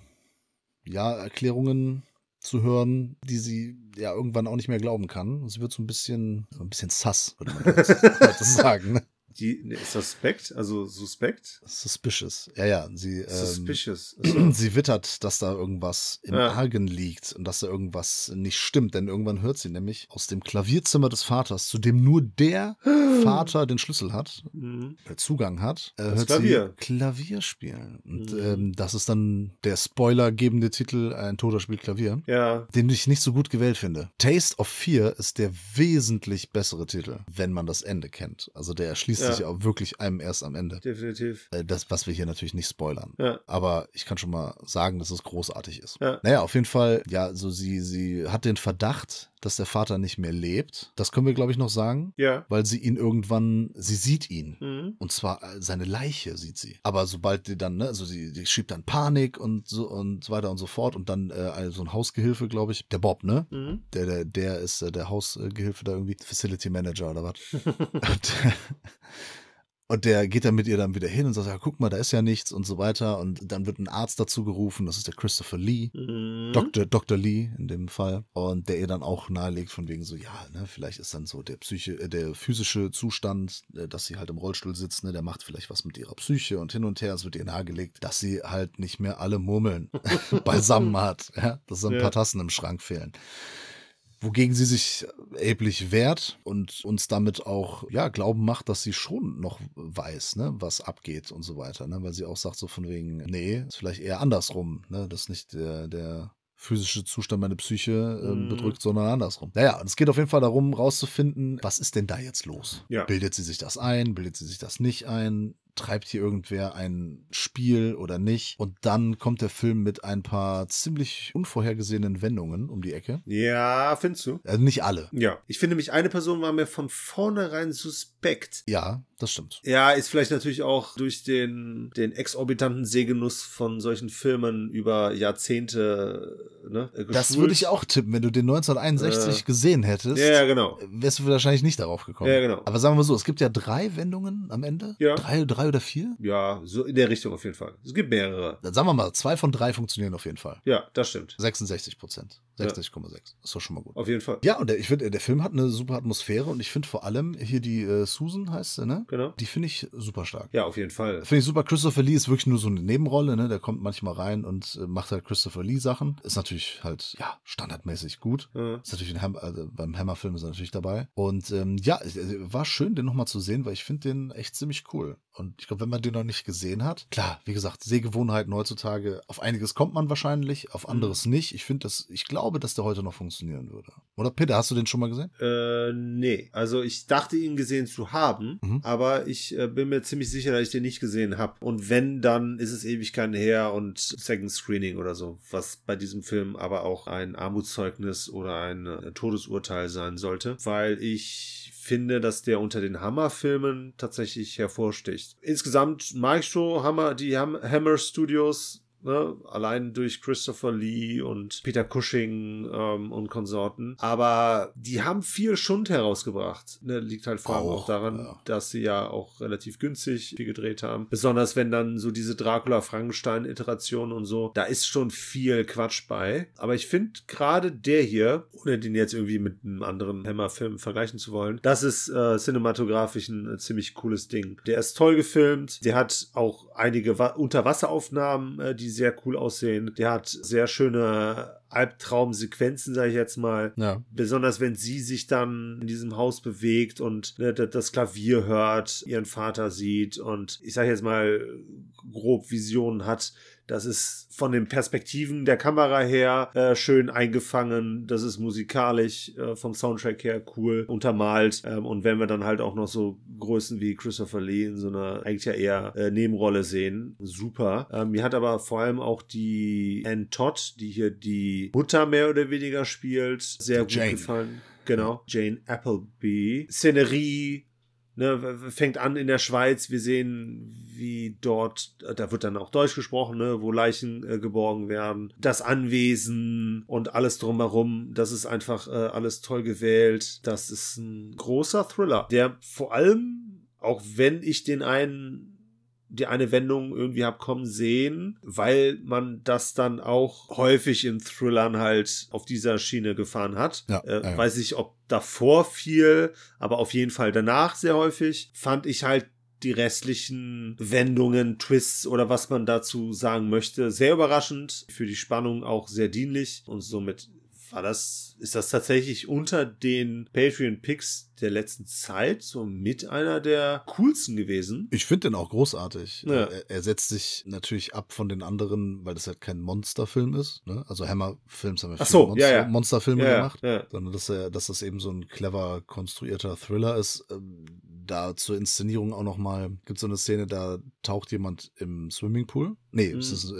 ja, Erklärungen zu hören, die sie ja irgendwann auch nicht mehr glauben kann. Sie wird so ein bisschen, so ein bisschen sass, würde man das, sagen. Ne? Die, ne, also Suspect? Suspicious, ja, ja. Sie, ähm, Suspicious. Ähm, sie wittert, dass da irgendwas im ja. Argen liegt und dass da irgendwas nicht stimmt, denn irgendwann hört sie nämlich aus dem Klavierzimmer des Vaters, zu dem nur der Vater den Schlüssel hat, mhm. Äh, Zugang hat, äh, hört Klavier. sie Klavier spielen. Und mhm. ähm, das ist dann der spoilergebende Titel, ein Toter spielt Klavier, ja. den ich nicht so gut gewählt finde. Taste of Fear ist der wesentlich bessere Titel, wenn man das Ende kennt. Also der erschließt erschließt ja. sich auch wirklich einem erst am Ende. Definitiv. Äh, das, was wir hier natürlich nicht spoilern. Ja. Aber ich kann schon mal sagen, dass es großartig ist. Ja. Naja, auf jeden Fall, ja, so sie, sie hat den Verdacht, dass der Vater nicht mehr lebt. Das können wir, glaube ich, noch sagen. Ja. Weil sie ihn irgendwann, sie sieht ihn. Mhm. Und zwar äh, seine Leiche sieht sie. Aber sobald die dann, ne, also sie, die schiebt dann Panik und so und so weiter und so fort. Und dann äh, also so ein Hausgehilfe, glaube ich. Der Bob, ne? Mhm. Der, der, der ist äh, der Hausgehilfe da irgendwie. Facility Manager oder was? Und der geht dann mit ihr dann wieder hin und sagt, ja, guck mal, da ist ja nichts und so weiter. Und dann wird ein Arzt dazu gerufen, das ist der Christopher Lee, mhm. Dr. Dr. Lee in dem Fall. Und der ihr dann auch nahelegt von wegen so, ja, ne, vielleicht ist dann so der Psyche, äh, der physische Zustand, äh, dass sie halt im Rollstuhl sitzt, ne, der macht vielleicht was mit ihrer Psyche und hin und her. Es wird ihr nahegelegt, dass sie halt nicht mehr alle Murmeln beisammen hat, ja, dass dann ja. ein paar Tassen im Schrank fehlen wogegen sie sich erheblich wehrt und uns damit auch ja glauben macht, dass sie schon noch weiß, ne, was abgeht und so weiter, ne, weil sie auch sagt so von wegen, nee, ist vielleicht eher andersrum, ne, das nicht der der physische Zustand meine Psyche äh, mhm. bedrückt, mm. sondern andersrum. Naja, es geht auf jeden Fall darum, rauszufinden, was ist denn da jetzt los? Ja. Bildet sie sich das ein? Bildet sie sich das nicht ein? treibt hier irgendwer ein Spiel oder nicht. Und dann kommt der Film mit ein paar ziemlich unvorhergesehenen Wendungen um die Ecke. Ja, findest du? Also nicht alle. Ja. Ich finde mich, eine Person war mir von vornherein suspekt. Ja, das stimmt. Ja, ist vielleicht natürlich auch durch den, den exorbitanten Sehgenuss von solchen Filmen über Jahrzehnte ne, äh, Das würde ich auch tippen, wenn du den 1961 äh, gesehen hättest. Ja, genau. Wärst du wahrscheinlich nicht darauf gekommen. Ja, genau. Aber sagen wir mal so, es gibt ja drei Wendungen am Ende. Ja. Drei, drei drei oder vier? Ja, so in der Richtung auf jeden Fall. Es gibt mehrere. Dann sagen wir mal, zwei von drei funktionieren auf jeden Fall. Ja, das stimmt. 66 Prozent. 66,6. Ist doch schon mal gut. Auf jeden Fall. Ja, und der, ich finde, äh, der Film hat eine super Atmosphäre und ich finde vor allem hier die äh, Susan heißt sie, ne? Genau. Die finde ich super stark. Ja, auf jeden Fall. Finde ich super. Christopher Lee ist wirklich nur so eine Nebenrolle, ne? Der kommt manchmal rein und äh, macht halt Christopher Lee Sachen. Ist natürlich halt, ja, standardmäßig gut. Mhm. Ist natürlich Ham also beim Hammer-Film ist er natürlich dabei. Und ähm, ja, war schön, den nochmal zu sehen, weil ich finde den echt ziemlich cool. Und ich glaube, wenn man den noch nicht gesehen hat, klar, wie gesagt, Sehgewohnheiten heutzutage, auf einiges kommt man wahrscheinlich, auf mhm. anderes mhm. nicht. Ich finde das, ich glaube, dass der heute noch funktionieren würde. Oder Peter, hast du den schon mal gesehen? Äh, nee. Also ich dachte, ihn gesehen zu haben, mhm. aber ich äh, bin mir ziemlich sicher, dass ich den nicht gesehen habe. Und wenn, dann ist es ewig kein her und Second Screening oder so, was bei diesem Film aber auch ein Armutszeugnis oder ein äh, Todesurteil sein sollte, weil ich finde, dass der unter den Hammer-Filmen tatsächlich hervorsticht. Insgesamt mag ich schon Hammer, die Hammer Studios Ne? Allein durch Christopher Lee und Peter Cushing ähm, und Konsorten. Aber die haben viel Schund herausgebracht. Ne? Liegt halt vor allem auch, auch daran, ja. dass sie ja auch relativ günstig viel gedreht haben. Besonders wenn dann so diese Dracula-Frankenstein-Iterationen und so, da ist schon viel Quatsch bei. Aber ich finde gerade der hier, ohne den jetzt irgendwie mit einem anderen Hammer-Film vergleichen zu wollen, das ist äh, cinematografisch ein äh, ziemlich cooles Ding. Der ist toll gefilmt. Der hat auch einige Wa Unterwasseraufnahmen, äh, die die sehr cool aussehen. Der hat sehr schöne Albtraumsequenzen, sage ich jetzt mal. Ja. Besonders wenn sie sich dann in diesem Haus bewegt und ne, das Klavier hört, ihren Vater sieht und ich sage jetzt mal grob Visionen hat, das ist von den Perspektiven der Kamera her äh, schön eingefangen. Das ist musikalisch äh, vom Soundtrack her cool untermalt. Ähm, und wenn wir dann halt auch noch so Größen wie Christopher Lee in so einer eigentlich ja eher äh, Nebenrolle sehen, super. Ähm, mir hat aber vor allem auch die Ann Todd, die hier die Mutter mehr oder weniger spielt, sehr die gut Jane. gefallen. Genau. Jane Appleby. Szenerie, ne, fängt an in der Schweiz. Wir sehen, wie dort, äh, da wird dann auch Deutsch gesprochen, ne, wo Leichen äh, geborgen werden. Das Anwesen und alles drumherum, das ist einfach äh, alles toll gewählt. Das ist ein großer Thriller, der vor allem, auch wenn ich den einen die eine Wendung irgendwie hab kommen sehen, weil man das dann auch häufig in Thrillern halt auf dieser Schiene gefahren hat. Ja, äh, ja. Weiß ich, ob davor viel, aber auf jeden Fall danach sehr häufig, fand ich halt die restlichen Wendungen, Twists oder was man dazu sagen möchte. Sehr überraschend, für die Spannung auch sehr dienlich und somit war das, ist das tatsächlich unter den Patreon-Picks der letzten Zeit so mit einer der coolsten gewesen? Ich finde den auch großartig. Ja. Er, er, setzt sich natürlich ab von den anderen, weil das halt kein Monsterfilm ist. Ne? Also Hammer-Films haben ja viele so, Monster, ja, ja. Monsterfilme gemacht. Sondern dass, er, dass das eben so ein clever konstruierter Thriller ist. Ähm, da zur Inszenierung auch nochmal gibt es so eine Szene, da taucht jemand im Swimmingpool. Nee, hm. es mhm. ist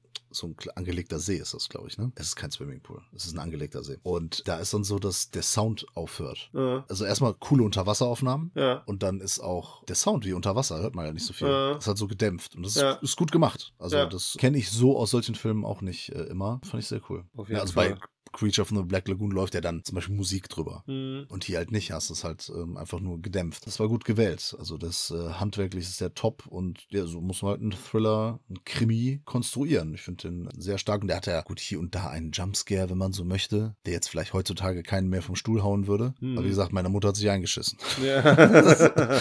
äh, so ein angelegter See ist das, glaube ich, ne? Es ist kein Swimmingpool. Es ist ein angelegter See. Und da ist dann so, dass der Sound aufhört. Ja. Also erstmal coole Unterwasseraufnahmen. Ja. Und dann ist auch der Sound wie unter Wasser, hört man ja nicht so viel. Ja. Ist halt so gedämpft. Und das ja. ist, ist gut gemacht. Also das kenne ich so aus solchen Filmen auch nicht äh, immer. Fand ich sehr cool. Auf also Fall. bei Creature von the Black Lagoon läuft ja dann zum Beispiel Musik drüber. Mhm. Und hier halt nicht, hast es halt ähm, einfach nur gedämpft. Das war gut gewählt. Also das äh, handwerklich ist der top und ja, so muss man halt einen Thriller, einen Krimi konstruieren. Ich finde den sehr stark und der hat ja gut hier und da einen Jumpscare, wenn man so möchte, der jetzt vielleicht heutzutage keinen mehr vom Stuhl hauen würde. Mhm. Aber wie gesagt, meine Mutter hat sich eingeschissen. Ja.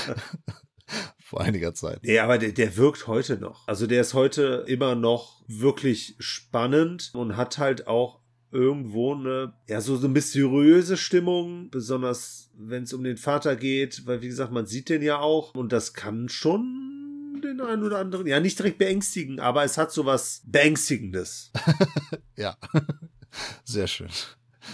vor einiger Zeit. Ja, aber der, der wirkt heute noch. Also der ist heute immer noch wirklich spannend und hat halt auch irgendwo eine, ja, so, so ein mysteriöse Stimmung, besonders wenn es um den Vater geht, weil wie gesagt, man sieht den ja auch und das kann schon den einen oder anderen, ja, nicht direkt beängstigen, aber es hat so was Beängstigendes. ja, sehr schön.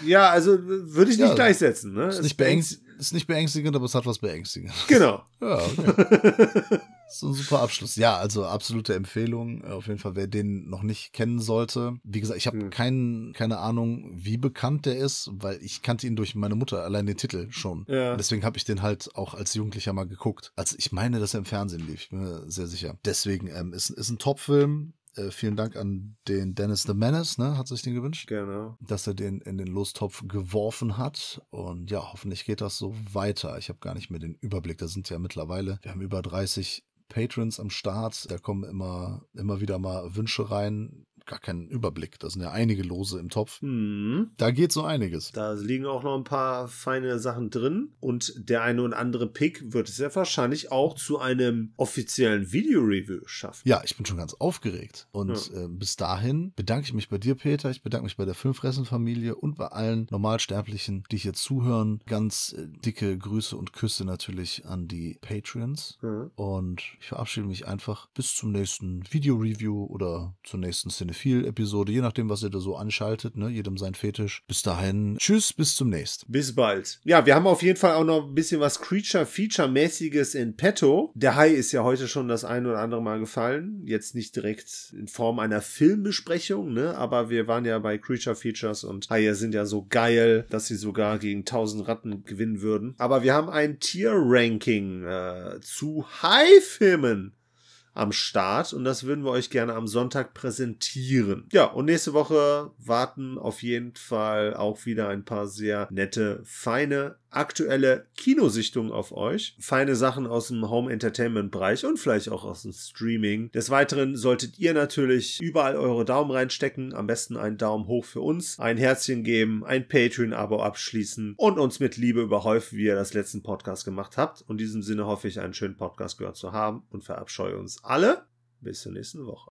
Ja, also würde ich nicht ja, also, gleichsetzen. Ne? Ist, nicht beängst ist nicht beängstigend, aber es hat was Beängstigendes. Genau. Ja, okay. So ein super Abschluss. Ja, also absolute Empfehlung. Äh, auf jeden Fall, wer den noch nicht kennen sollte. Wie gesagt, ich habe hm. kein, keine Ahnung, wie bekannt der ist, weil ich kannte ihn durch meine Mutter, allein den Titel schon. Ja. deswegen habe ich den halt auch als Jugendlicher mal geguckt. Also ich meine, dass er im Fernsehen lief, ich bin mir sehr sicher. Deswegen ähm, ist, ist ein Top-Film. Äh, vielen Dank an den Dennis the Menace, ne? Hat sich den gewünscht. Genau. Dass er den in den Lostopf geworfen hat. Und ja, hoffentlich geht das so weiter. Ich habe gar nicht mehr den Überblick. Da sind ja mittlerweile, wir haben über 30 Patrons am Start. Da kommen immer, immer wieder mal Wünsche rein, gar keinen Überblick. Da sind ja einige Lose im Topf. Mhm. Da geht so einiges. Da liegen auch noch ein paar feine Sachen drin. Und der eine und andere Pick wird es ja wahrscheinlich auch zu einem offiziellen Video-Review schaffen. Ja, ich bin schon ganz aufgeregt. Und ja. äh, bis dahin bedanke ich mich bei dir, Peter. Ich bedanke mich bei der Filmfressen-Familie und bei allen Normalsterblichen, die hier zuhören. Ganz äh, dicke Grüße und Küsse natürlich an die Patreons. Mhm. Und ich verabschiede mich einfach bis zum nächsten Video-Review oder zur nächsten Cinefilm. Viel-Episode, je nachdem, was ihr da so anschaltet, ne? jedem sein Fetisch. Bis dahin, tschüss, bis zum nächsten. Bis bald. Ja, wir haben auf jeden Fall auch noch ein bisschen was Creature-Feature-mäßiges in petto. Der Hai ist ja heute schon das ein oder andere Mal gefallen. Jetzt nicht direkt in Form einer Filmbesprechung, ne? aber wir waren ja bei Creature-Features und Haie sind ja so geil, dass sie sogar gegen 1000 Ratten gewinnen würden. Aber wir haben ein Tier-Ranking äh, zu Hai-Filmen am Start und das würden wir euch gerne am Sonntag präsentieren. Ja, und nächste Woche warten auf jeden Fall auch wieder ein paar sehr nette, feine aktuelle Kinosichtungen auf euch, feine Sachen aus dem Home Entertainment Bereich und vielleicht auch aus dem Streaming. Des Weiteren solltet ihr natürlich überall eure Daumen reinstecken, am besten einen Daumen hoch für uns, ein Herzchen geben, ein Patreon Abo abschließen und uns mit Liebe überhäufen, wie ihr das letzten Podcast gemacht habt. Und in diesem Sinne hoffe ich, einen schönen Podcast gehört zu haben und verabscheue uns alle bis zur nächsten Woche.